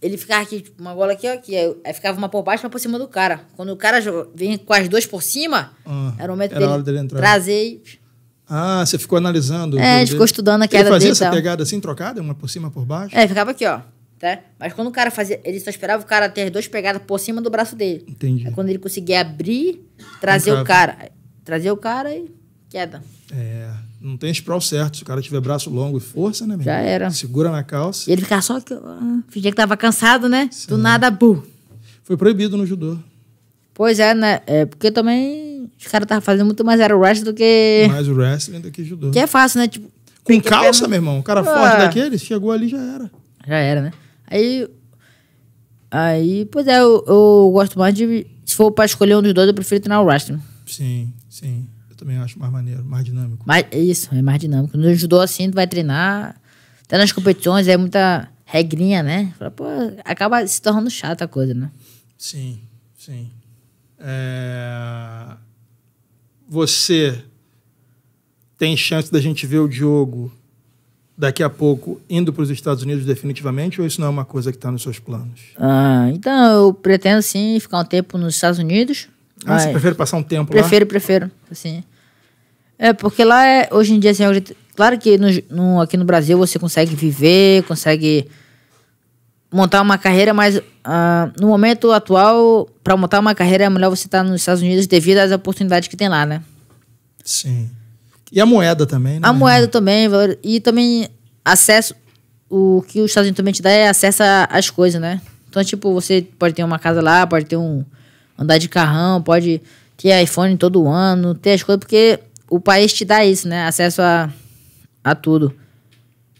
S2: ele ficava aqui, tipo, uma gola aqui, ó, aqui. Aí ficava uma por baixo, uma por cima do cara. Quando o cara vem com as duas por cima,
S1: ah, era o momento era dele, dele trazer e ah, você ficou analisando. É, a gente ficou estudando a queda Ele fazia dele, essa então. pegada assim, trocada, uma por cima, por baixo?
S2: É, ficava aqui, ó. Tá? Mas quando o cara fazia, ele só esperava o cara ter as duas pegadas por cima do braço dele. Entendi. É quando ele conseguia abrir, trazer o cara. Trazer o cara e queda. É.
S1: Não tem sprawl certo. Se o cara tiver braço longo e força, né, meu? Já era. Segura na calça. E ele ficava só que.
S2: fingia que tava cansado, né? Sim. Do nada, bu. Foi proibido no judô. Pois é, né? É porque também os caras estavam fazendo muito mais era wrestling do que. Mais
S1: wrestling do que judô. Que é fácil, né? Tipo, Com calça, meu irmão. O cara ah. forte daqueles, chegou ali já era. Já era, né?
S2: Aí. Aí, pois é, eu, eu gosto mais de. Se for pra escolher um dos dois, eu prefiro treinar o wrestling.
S1: Sim, sim. Eu também acho mais maneiro, mais dinâmico.
S2: Mas, isso, é mais dinâmico. No judô, assim, tu vai treinar. Até nas competições, é muita regrinha, né? Pô, acaba se tornando chata a coisa, né?
S1: Sim, sim. É você tem chance da gente ver o Diogo daqui a pouco indo para os Estados Unidos definitivamente ou isso não é uma coisa que está nos seus planos? Ah,
S2: então eu pretendo sim ficar um tempo nos Estados Unidos.
S1: Ah, você prefere passar um tempo prefiro, lá?
S2: Prefiro, prefiro, assim. É, porque lá é, hoje em dia, assim, claro que no, no, aqui no Brasil você consegue viver, consegue montar uma carreira, mas ah, no momento atual, para montar uma carreira é melhor você estar tá nos Estados Unidos devido às oportunidades que tem lá, né?
S1: Sim. E a moeda também, né? A moeda
S2: também, e também acesso. O que os Estados Unidos também te dá é acesso às coisas, né? Então, tipo, você pode ter uma casa lá, pode ter um. andar de carrão, pode ter iPhone todo ano, ter as coisas, porque o país te dá isso, né? Acesso a, a tudo.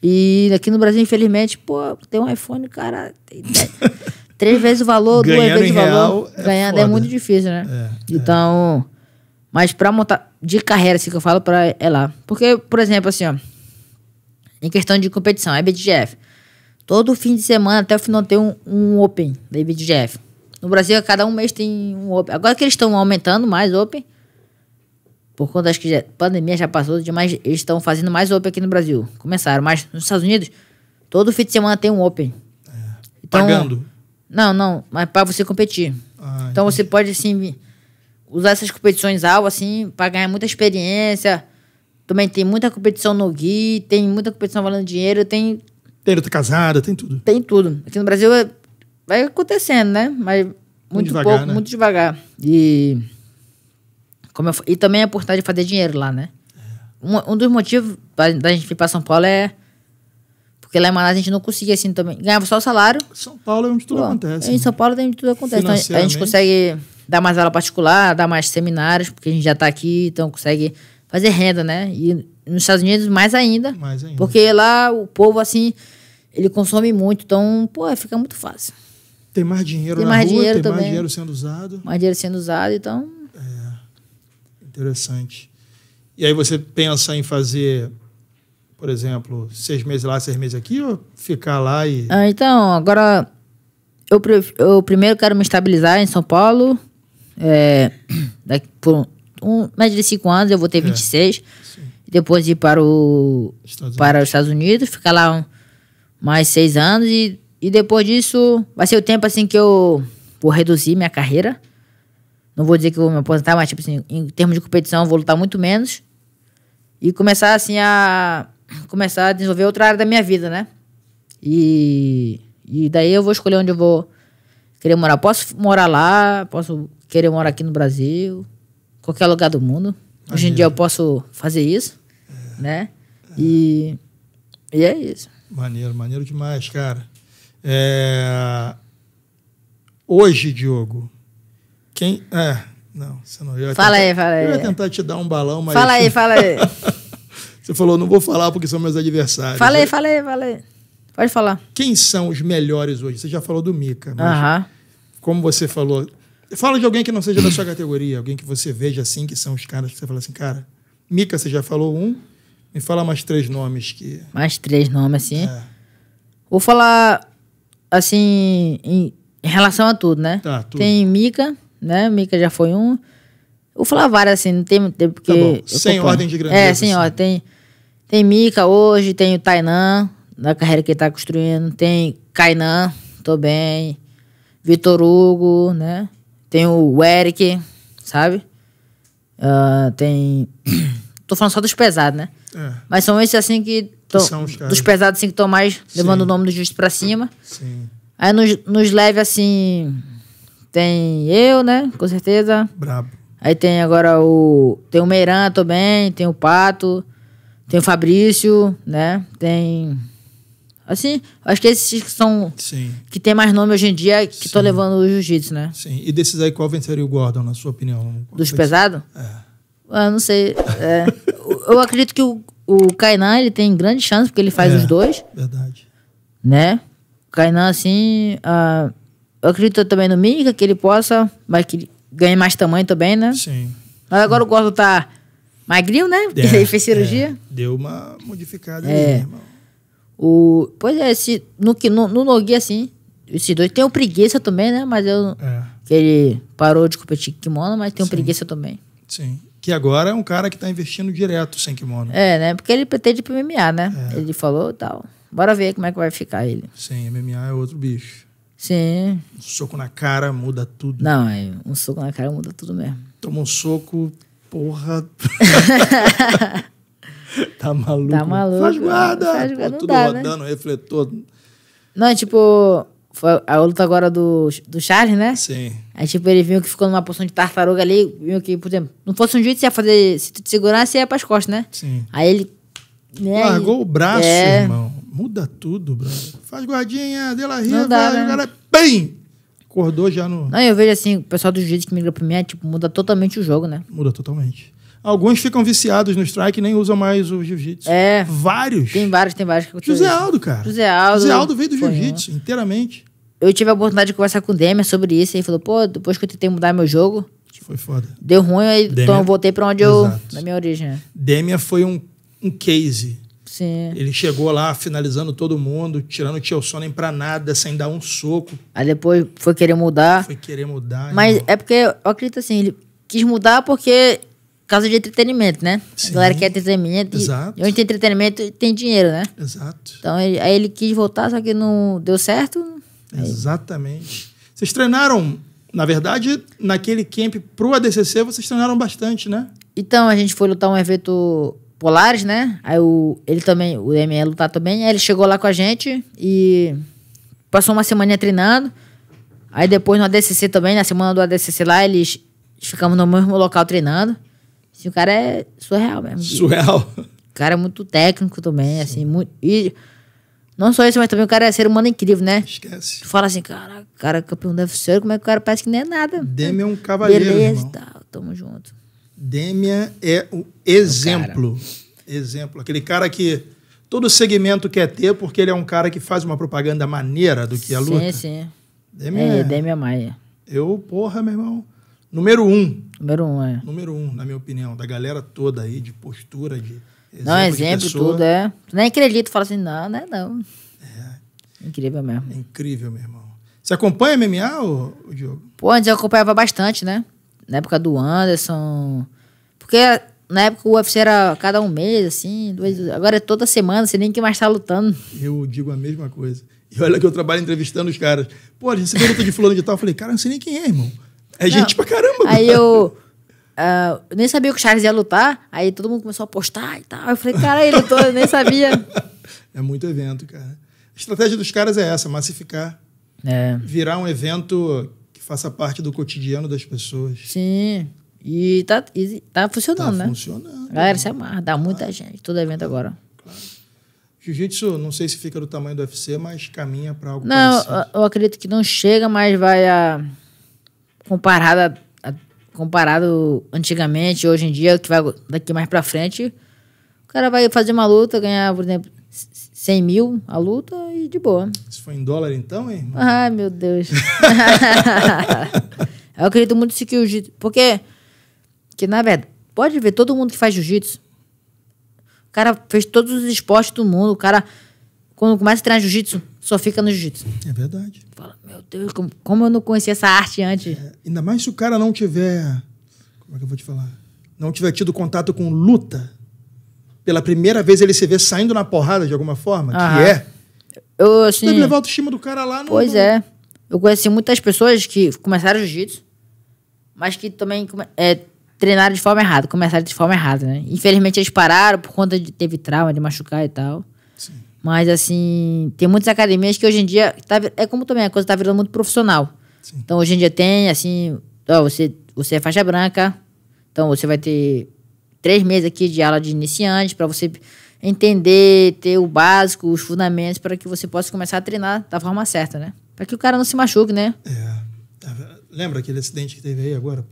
S2: E aqui no Brasil, infelizmente, pô, tem um iPhone, cara, tem três vezes o valor, Ganhando duas vezes o valor. É Ganhando é muito difícil, né? É, é. então, é. mas pra montar de carreira, assim que eu falo, pra, é lá. Porque, por exemplo, assim, ó, em questão de competição, é Todo fim de semana, até o final, tem um, um Open da IBDGF. No Brasil, a cada um mês tem um Open. Agora que eles estão aumentando mais Open, por conta das que a pandemia já passou demais, eles estão fazendo mais Open aqui no Brasil. Começaram, mas nos Estados Unidos, todo fim de semana tem um Open. É. Então, Pagando? Não, não, mas para você competir. Ah, então entendi. você pode, assim, usar essas competições alvo, assim, para ganhar muita experiência. Também tem muita competição no Gui, tem muita competição valendo dinheiro, tem.
S1: Tem outra casada, tem tudo.
S2: Tem tudo. Aqui no Brasil é, vai acontecendo, né? Mas muito,
S1: muito devagar, pouco, né? muito devagar. E.
S2: Como eu, e também a é oportunidade de fazer dinheiro lá, né? É. Um, um dos motivos da gente vir para São Paulo é. Porque lá em Manaus a gente não conseguia assim também. Ganhava só o salário. São Paulo é onde tudo Pô, acontece. Em né? São Paulo é onde tudo acontece. Então, a gente consegue dar mais aula particular, dar mais seminários, porque a gente já está aqui, então consegue fazer renda, né? E nos Estados Unidos mais ainda. Mais ainda. Porque lá o povo, assim, ele consome muito, então, pô, fica muito fácil.
S1: Tem mais dinheiro tem na mais rua, dinheiro tem também. mais dinheiro sendo usado.
S2: Mais dinheiro sendo usado, então
S1: Interessante. E aí você pensa em fazer, por exemplo, seis meses lá, seis meses aqui, ou ficar lá e.
S2: Ah, então, agora. Eu, eu primeiro quero me estabilizar em São Paulo. É, daqui por um, de cinco anos, eu vou ter 26. É, depois ir para, o, Estados para os Estados Unidos, ficar lá um, mais seis anos. E, e depois disso, vai ser o tempo assim que eu vou reduzir minha carreira. Não vou dizer que eu vou me aposentar, mas, tipo assim, em termos de competição, eu vou lutar muito menos. E começar, assim, a. Começar a desenvolver outra área da minha vida, né? E. E daí eu vou escolher onde eu vou querer morar. Posso morar lá, posso querer morar aqui no Brasil, qualquer lugar do mundo. Hoje em dia eu posso fazer isso, é. né? É.
S1: E. E é isso. Maneiro, maneiro demais, cara. É... Hoje, Diogo, quem. É, não, você não. Eu fala tentar, aí, fala aí. Eu ia tentar te dar um balão, mas. Fala aí, fala aí. você falou, não vou falar porque são meus adversários. Fala aí,
S2: fala aí, fala aí.
S1: Pode falar. Quem são os melhores hoje? Você já falou do Mica, mas. Uh -huh. Como você falou. Fala de alguém que não seja da sua categoria, alguém que você veja assim, que são os caras que você fala assim, cara, Mica, você já falou um. Me fala mais três nomes que. Mais três nomes, assim. É. Vou falar assim em,
S2: em relação a tudo, né? Tá, tudo. Tem Mica, né? Mica já foi um. O Flavar, assim, não tem muito tempo, porque. Tá Sem ordem de grandeza. É, sim ó Tem, tem Mica hoje, tem o Tainan, na carreira que ele tá construindo, tem Kainan, tô bem. Vitor Hugo, né? Tem o Eric, sabe? Uh, tem. tô falando só dos pesados, né? É. Mas são esses assim que. Tô, dos pesados assim que estão mais Sim. levando o nome do justo pra cima. Sim. Aí nos, nos leve assim tem eu, né? Com certeza. Brabo. Aí tem agora o. Tem o Meiran também, tem o Pato, tem o Fabrício, né? Tem. Assim, acho que esses que são. Sim. Que tem mais nome hoje em dia que estão levando o
S1: jiu-jitsu, né? Sim. E desses aí, qual venceria o Gordon, na sua opinião?
S2: Dos pesados? É. Ah, não sei. É. eu acredito que o, o Kainan ele tem grande chance, porque ele faz é, os dois. Verdade. Né? O Kainan, assim. Ah, eu acredito também no Mika que ele possa, mas que ganhe mais tamanho também, né? Sim. Mas agora o Gordo tá magrinho, né? Porque é, ele fez é. cirurgia. É.
S1: Deu uma modificada é. ali, irmão.
S2: O, pois é, se no, no, no Noguia, assim, esses dois. Tem o Preguiça também, né? Mas eu... É. Que ele parou de competir com kimono, mas tem um Preguiça também. Sim.
S1: Que agora é um cara que tá investindo direto sem kimono.
S2: É, né? Porque ele pretende ir pro MMA, né? É. Ele falou tal. Bora ver como é que vai ficar ele.
S1: Sim, MMA é outro bicho. Sim. Um soco na cara muda tudo. Não, é, um soco na cara muda tudo mesmo. Toma um soco, porra. tá maluco. Tá maluco. Faz guarda. Faz guarda Pô, tudo dá, né? rodando, né? refletor.
S2: Não, é tipo. Foi a luta agora do, do Charles, né? Sim. Aí, tipo, ele viu que ficou numa posição de tartaruga ali, viu que, por exemplo, não fosse um jeito, você ia fazer. Se tu te segurasse, ia ia pras costas, né?
S1: Sim. Aí ele é, Largou o braço, é. irmão. Muda tudo, brother. Faz guardinha, dela la riva, dá, né? o cara, bem! Acordou já no.
S2: Não, eu vejo assim, o pessoal do jiu-jitsu que migra pra mim é, tipo, muda totalmente o jogo, né?
S1: Muda totalmente. Alguns ficam viciados no strike e nem usam mais o jiu-jitsu. É. Vários. Tem vários, tem vários que José Aldo, cara. José Aldo. José Aldo veio do jiu-jitsu inteiramente. Eu tive a oportunidade de conversar
S2: com o Demer sobre isso. E ele falou, pô, depois que eu tentei mudar meu jogo. Foi foda. Deu ruim, aí, Demia... então eu voltei pra onde Exato. eu. Na minha origem. Né?
S1: Demia foi um um case. Sim. Ele chegou lá finalizando todo mundo, tirando o tio Sonnen pra nada, sem dar um soco. Aí depois foi querer mudar. Foi querer mudar. Mas irmão. é porque, eu acredito assim, ele quis mudar porque
S2: causa de entretenimento, né? Sim. A galera quer entretenimento. Exato. E onde tem entretenimento, tem dinheiro, né? Exato. Então ele, aí ele quis voltar, só que não deu certo.
S1: Exatamente. Aí. Vocês treinaram, na verdade, naquele camp pro ADCC, vocês treinaram bastante, né?
S2: Então, a gente foi lutar um evento Polares, né? Aí o, ele também, o ML tá também. Aí ele chegou lá com a gente e passou uma semana treinando. Aí depois no ADCC também, na semana do ADCC lá, eles ficamos no mesmo local treinando. Assim, o cara é surreal mesmo. Surreal. O cara é muito técnico também, Sim. assim, muito. E não só isso, mas também o cara é ser humano incrível, né? Esquece. Tu fala assim, cara, cara é campeão da ser, como é que o cara parece que nem é nada? Demi é um cavaleiro. Beleza, irmão.
S1: tal, tamo junto. Demian é o exemplo. É exemplo. Aquele cara que todo segmento quer ter, porque ele é um cara que faz uma propaganda maneira do que a luta. Sim, sim. Demian é, é, Demian Maia. Eu, porra, meu irmão. Número um. Número um, é. Número um, na minha opinião, da galera toda aí, de postura, de. Exemplo não, exemplo, tudo, é. Tu nem é acredita,
S2: fala assim, não, não é não.
S1: É. Incrível mesmo. É incrível, meu irmão. Você acompanha MMA, o Diogo?
S2: Pô, antes eu acompanhava bastante, né? na época do
S1: Anderson.
S2: Porque na época o UFC era cada um mês, assim, dois, agora é toda semana, você nem que mais
S1: tá lutando. Eu digo a mesma coisa. E olha que eu trabalho entrevistando os caras. Pô, a gente se pergunta de fulano de tal, eu falei, cara, não sei nem quem é, irmão. É não, gente pra caramba. Aí cara. eu, uh, eu nem
S2: sabia que o Charles ia lutar, aí todo mundo começou a postar e tal. Eu falei, cara, ele lutou, eu nem sabia.
S1: É muito evento, cara. A estratégia dos caras é essa, massificar. É. Virar um evento faça parte do cotidiano das pessoas. Sim. E tá, e
S2: tá funcionando, tá né?
S1: funcionando.
S2: Galera, né? se amarra, é dá muita gente. Todo evento agora. Claro.
S1: Jiu-jitsu, não sei se fica do tamanho do UFC, mas caminha para algo Não,
S2: eu acredito que não chega, mas vai a... Comparado, a... comparado antigamente, hoje em dia, que vai daqui mais para frente, o cara vai fazer uma luta, ganhar, por exemplo, 100 mil a luta e de boa.
S1: Isso foi em dólar então, hein?
S2: Ai, meu Deus. eu acredito muito nisso que o jiu-jitsu. Porque, que na verdade, pode ver todo mundo que faz jiu-jitsu. O cara fez todos os esportes do mundo. O cara, quando começa a treinar jiu-jitsu, só fica no jiu-jitsu.
S1: É verdade. Fala,
S2: meu Deus, como, como
S1: eu não conhecia essa arte antes? É, ainda mais se o cara não tiver. Como é que eu vou te falar? Não tiver tido contato com luta pela primeira vez ele se vê saindo na porrada de alguma forma, Aham. que é.
S2: Eu, assim, deve levar a autoestima do cara lá no. Pois é. Eu conheci muitas pessoas que começaram jiu-jitsu, mas que também é, treinaram de forma errada, começaram de forma errada, né? Infelizmente eles pararam por conta de teve trauma, de machucar e tal. Sim. Mas assim, tem muitas academias que hoje em dia. Tá, é como também, a coisa tá virando muito profissional. Sim. Então hoje em dia tem, assim, ó, você, você é faixa branca, então você vai ter três meses aqui de aula de iniciante para você entender, ter o básico, os fundamentos para que você possa começar a treinar da forma certa, né? Para que o cara não se machuque, né? É.
S1: Tá lembra aquele acidente que teve aí agora?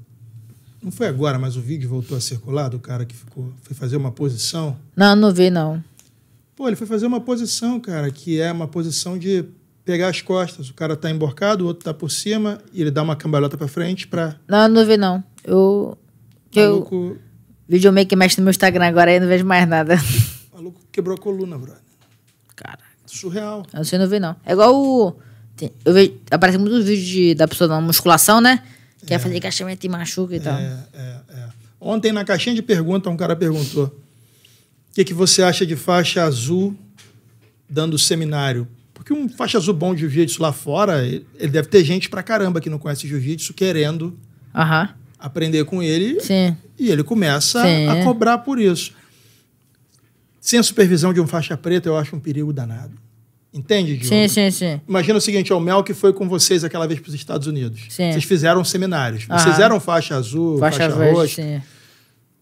S1: Não foi agora, mas o vídeo voltou a circular do cara que ficou, foi fazer uma posição. Não, não vi não. Pô, ele foi fazer uma posição, cara, que é uma posição de pegar as costas. O cara tá emborcado, o outro tá por cima e ele dá uma cambalhota para frente para
S2: Não, não vi não. Eu
S1: eu,
S2: Videomaker mexe no meu Instagram agora aí, não vejo mais nada.
S1: O maluco quebrou a coluna, brother. Cara. Surreal.
S2: Eu não sei, não vi, não. É igual o.
S1: eu vejo. Aparece
S2: muitos vídeos de, da pessoa na musculação, né? Que é. é fazer agachamento e machuca e tal. É, é,
S1: é. Ontem, na caixinha de pergunta, um cara perguntou: O que, que você acha de faixa azul dando seminário? Porque um faixa azul bom de jiu-jitsu lá fora, ele, ele deve ter gente pra caramba que não conhece jiu-jitsu querendo uh -huh. aprender com ele. Sim e ele começa Sim. a cobrar por isso. Sem a supervisão de um faixa preta, eu acho um perigo danado. Entende, Diogo? Sim, sim, sim. Imagina o seguinte, é o Mel que foi com vocês aquela vez para os Estados Unidos. Sim. Vocês fizeram seminários. Aham. Vocês eram faixa azul, faixa, faixa verde, roxa. Sim.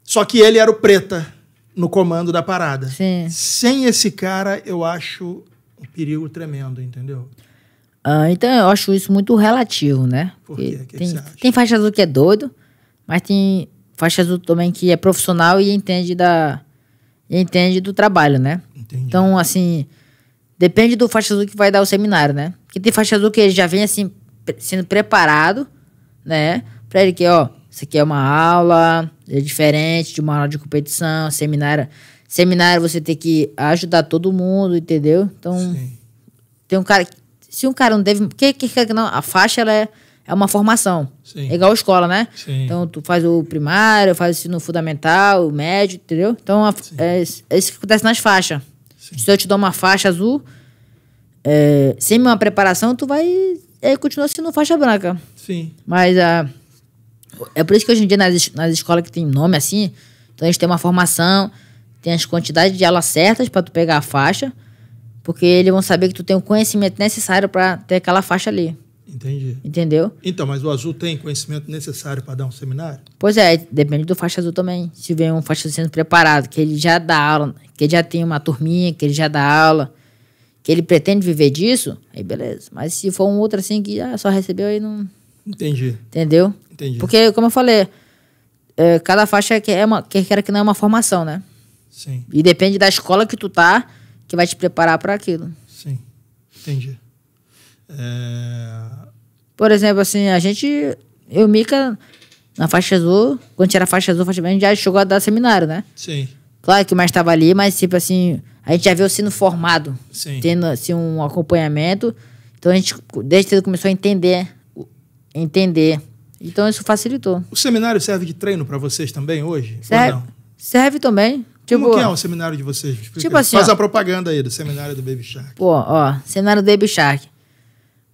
S1: Só que ele era o preta no comando da parada. Sim. Sem esse cara, eu acho um perigo tremendo, entendeu?
S2: Ah, então eu acho isso muito relativo, né? Por quê? Que tem, que tem faixa azul que é doido, mas tem faixa azul também que é profissional e entende da e entende do trabalho, né? Entendi. Então, assim, depende do faixa azul que vai dar o seminário, né? Que tem faixa azul que já vem assim sendo preparado, né? Para ele que, ó, isso aqui é uma aula, é diferente de uma aula de competição, seminário, seminário você tem que ajudar todo mundo, entendeu? Então, Sim. tem um cara se um cara não deve, que que, que não, a faixa ela é é uma formação. Sim. É igual escola, né? Sim. Então, tu faz o primário, faz o ensino fundamental, o médio, entendeu? Então, a, é, é, isso que acontece nas faixas. Sim. Se eu te dou uma faixa azul, é, sem uma preparação, tu vai é, continuar sendo faixa branca. Sim. Mas a, é por isso que hoje em dia nas, nas escolas que tem nome assim, então a gente tem uma formação, tem as quantidades de aulas certas para tu pegar a faixa, porque eles vão saber que tu tem o conhecimento necessário para ter aquela faixa ali.
S1: Entendi. Entendeu? Então, mas o azul tem conhecimento necessário para dar um seminário?
S2: Pois é, depende do faixa azul também. Se vem um faixa sendo preparado, que ele já dá aula, que ele já tem uma turminha, que ele já dá aula, que ele pretende viver disso, aí beleza. Mas se for um outro assim que ah, só recebeu aí não. Entendi. Entendeu? Entendi. Porque, como eu falei, é, cada faixa é uma, que quer que não é uma formação, né? Sim. E depende da escola que tu tá, que vai te preparar para aquilo.
S1: Sim. Entendi.
S2: É por exemplo, assim, a gente. Eu, Mica, na faixa azul, quando tinha faixa azul, faixa a gente já chegou a dar seminário, né? Sim. Claro que o mais estava ali, mas tipo assim, a gente já viu sendo formado, Sim. tendo assim um acompanhamento. Então a gente desde cedo começou a entender, entender. Então isso facilitou.
S1: O seminário serve de treino para vocês também hoje? Serve,
S2: serve também. Tipo, Como que é o
S1: seminário de vocês? Explica tipo assim, Faz ó, a propaganda aí do seminário do Baby Shark.
S2: Pô, ó, seminário do Baby Shark.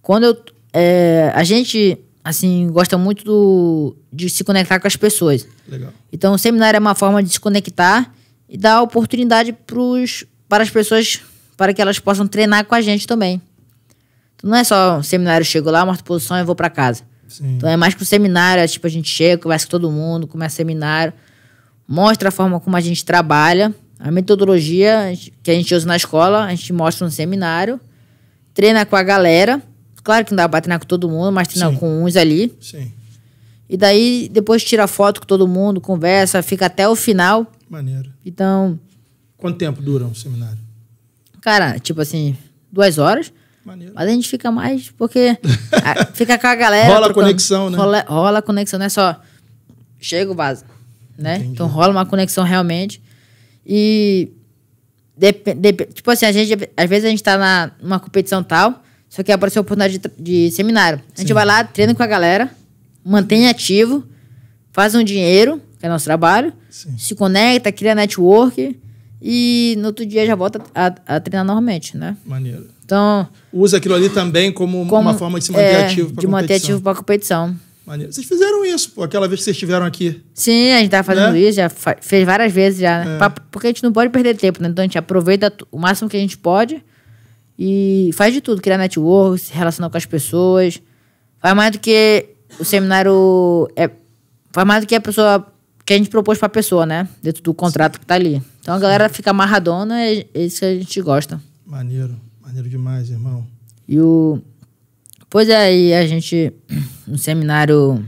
S2: Quando eu é, a gente, assim, gosta muito do, de se conectar com as pessoas. Legal. Então, o seminário é uma forma de se conectar e dar oportunidade pros, para as pessoas, para que elas possam treinar com a gente também. Então, não é só um seminário, eu chego lá, morto posição e vou para casa. Sim. Então, é mais que um seminário, é, tipo, a gente chega, conversa com todo mundo, começa seminário, mostra a forma como a gente trabalha, a metodologia que a gente usa na escola, a gente mostra no seminário, treina com a galera Claro que não dá pra treinar com todo mundo, mas treinar com uns ali. Sim. E daí, depois tira foto com todo mundo, conversa, fica até o final. Maneiro. Então.
S1: Quanto tempo dura um seminário?
S2: Cara, tipo assim, duas horas. Maneiro. Mas a gente fica mais, porque a, fica com a galera. rola a conexão, né? Rola, rola conexão, não é só. Chega o vaso. Né? Então rola uma conexão realmente. E. tipo assim, a gente, às vezes a gente tá na, numa competição tal. Só que apareceu a oportunidade de, de seminário. A gente Sim. vai lá, treina com a galera, mantém ativo, faz um dinheiro, que é nosso trabalho, Sim. se conecta, cria network e no outro dia já volta a, a treinar normalmente, né? Maneiro. Então.
S1: Usa aquilo ali também como, como uma forma de se manter é, ativo para competição. De manter ativo para
S2: competição.
S1: Maneiro. Vocês fizeram isso, pô, aquela vez que vocês estiveram aqui.
S2: Sim, a gente tava fazendo né? isso, já fez várias vezes já, né? é. Porque a gente não pode perder tempo, né? Então a gente aproveita o máximo que a gente pode e faz de tudo, criar network, se relacionar com as pessoas. Faz mais do que o seminário. É, faz mais do que a pessoa. que a gente propôs a pessoa, né? Dentro do contrato que tá ali. Então a galera fica amarradona e é, é isso que a gente gosta. Maneiro, maneiro demais, irmão. E o. Pois é, e a gente. Um seminário.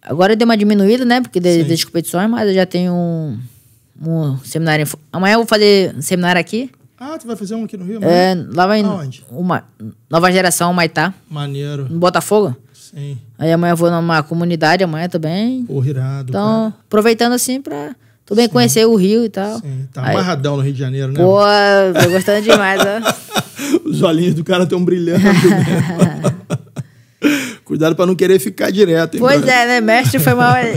S2: Agora deu uma diminuída, né? Porque desde as competições, mas eu já tenho um, um seminário. Amanhã eu vou fazer um seminário aqui.
S1: Ah, tu vai fazer um aqui no Rio? Mas... É,
S2: lá vai Aonde? Uma nova geração, Maitá. Maneiro. No Botafogo? Sim. Aí amanhã eu vou numa comunidade, amanhã também.
S1: Porra, irado,
S2: Então, cara. aproveitando assim pra tudo bem Sim. conhecer o Rio e tal. Sim,
S1: tá aí... amarradão no Rio de Janeiro, né? Pô,
S2: tô gostando demais, ó.
S1: Os olhinhos do cara tão brilhando. Cuidado pra não querer ficar direto, hein, Pois é,
S2: né? Mestre foi mal. ai,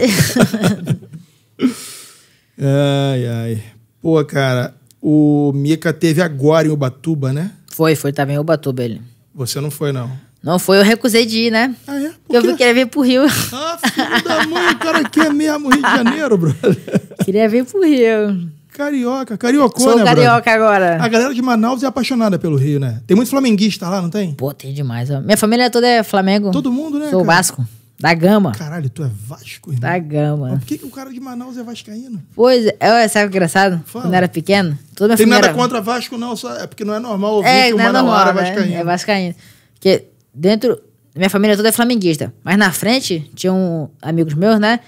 S1: ai. Pô, cara, o Mika teve agora em Ubatuba, né? Foi, foi, tava em Ubatuba ele. Você não foi, não? Não foi, eu recusei de
S2: ir, né? Ah, é? Por eu queria vir pro Rio. Ah, filho da mãe, cara quer é mesmo Rio de Janeiro, brother.
S1: Queria vir pro Rio. Carioca, cariocô, Sou né, carioca
S2: agora. A galera
S1: de Manaus é apaixonada pelo Rio, né? Tem muito flamenguista lá, não tem? Pô, tem demais. Ó.
S2: Minha família toda é Flamengo. Todo mundo, né? Sou cara? Vasco. Da Gama. Caralho, tu é Vasco, irmão. Da Gama. Mas por que,
S1: que o cara de Manaus é vascaíno?
S2: Pois é, é sabe o que é engraçado? Fala. Quando eu era pequeno, toda minha Tem nada era... contra
S1: Vasco, não, só é porque não é normal ouvir é, que o é Manaus é vascaíno. É, é
S2: vascaíno. Porque dentro, minha família toda é flamenguista, mas na frente tinham um, amigos meus, né?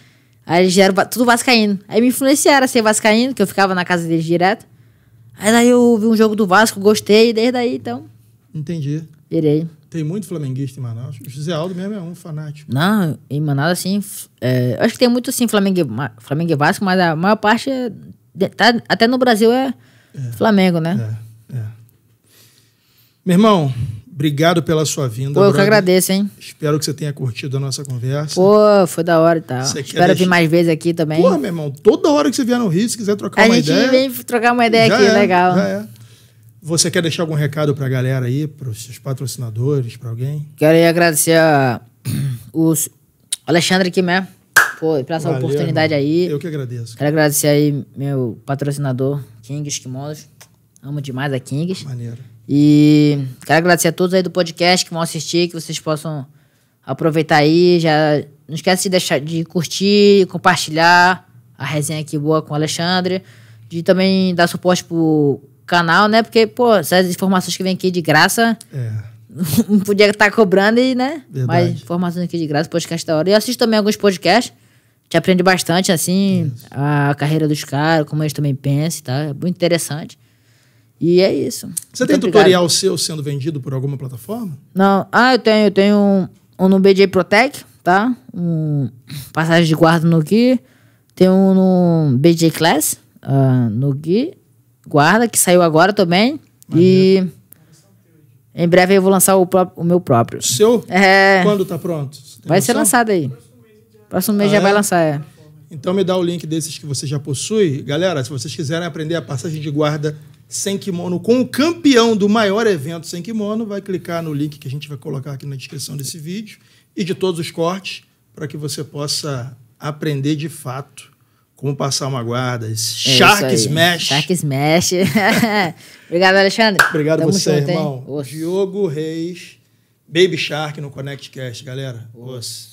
S2: Aí eles eram tudo vascaíno. Aí me influenciaram a ser vascaíno, que eu ficava na casa deles direto. Aí daí eu vi um jogo do
S1: Vasco, gostei, desde daí, então... Entendi. Virei. Tem muito flamenguista em Manaus. O José Aldo mesmo é um fanático.
S2: Não, em Manaus, assim, é, acho que tem muito, sim, Flamengo, Flamengo e Vasco, mas a maior parte, é, tá, até no Brasil, é, é Flamengo, né? É, é.
S1: Meu irmão, obrigado pela sua vinda. Pô, eu brother. que agradeço, hein? Espero que você tenha curtido a nossa conversa.
S2: Pô, foi da hora e tá? tal. Espero deixar... vir mais vezes aqui também. Pô, meu
S1: irmão, toda hora que você vier no Rio, se quiser trocar a uma ideia... A
S2: gente vem trocar uma ideia aqui, é, legal. Já é.
S1: Você quer deixar algum recado para a galera aí, para os seus patrocinadores, para alguém? Quero agradecer
S2: a os Alexandre Quimé por, por essa Valeu, oportunidade mano. aí. Eu que agradeço. Quero agradecer aí meu patrocinador, Kings Kimonos. Amo demais a Kings. Maneiro. E quero agradecer a todos aí do podcast que vão assistir, que vocês possam aproveitar aí. Já não esquece de deixar de curtir, compartilhar a resenha aqui boa com o Alexandre, de também dar suporte para canal, né? Porque, pô, essas informações que vem aqui de graça. É. Não podia estar tá cobrando, e, né? Verdade. Mas informações aqui de graça, podcast da hora. E assisto também alguns podcasts. Te aprende bastante, assim, isso. a carreira dos caras, como eles também pensam, tá? É muito interessante. E é isso.
S1: Você muito tem obrigado. tutorial seu sendo vendido por alguma plataforma?
S2: Não. Ah, eu tenho. Eu tenho um, um no BJ Protec, tá? Um passagem de guarda no Gui. Tem um no BJ Class, uh, no Gui. Guarda, que saiu agora também. E. Em breve eu vou lançar o, o meu próprio. Seu?
S1: É... Quando tá pronto? Vai noção? ser lançado aí. Próximo mês ah, já é? vai lançar, é. Então me dá o link desses que você já possui. Galera, se vocês quiserem aprender a passagem de guarda sem kimono com o campeão do maior evento sem kimono, vai clicar no link que a gente vai colocar aqui na descrição desse vídeo e de todos os cortes para que você possa aprender de fato como passar uma guarda, é Shark Smash.
S2: Shark Smash. Obrigado, Alexandre.
S1: Obrigado Tamo você, junto, irmão. Diogo Reis, Baby Shark no ConnectCast, galera. Osso.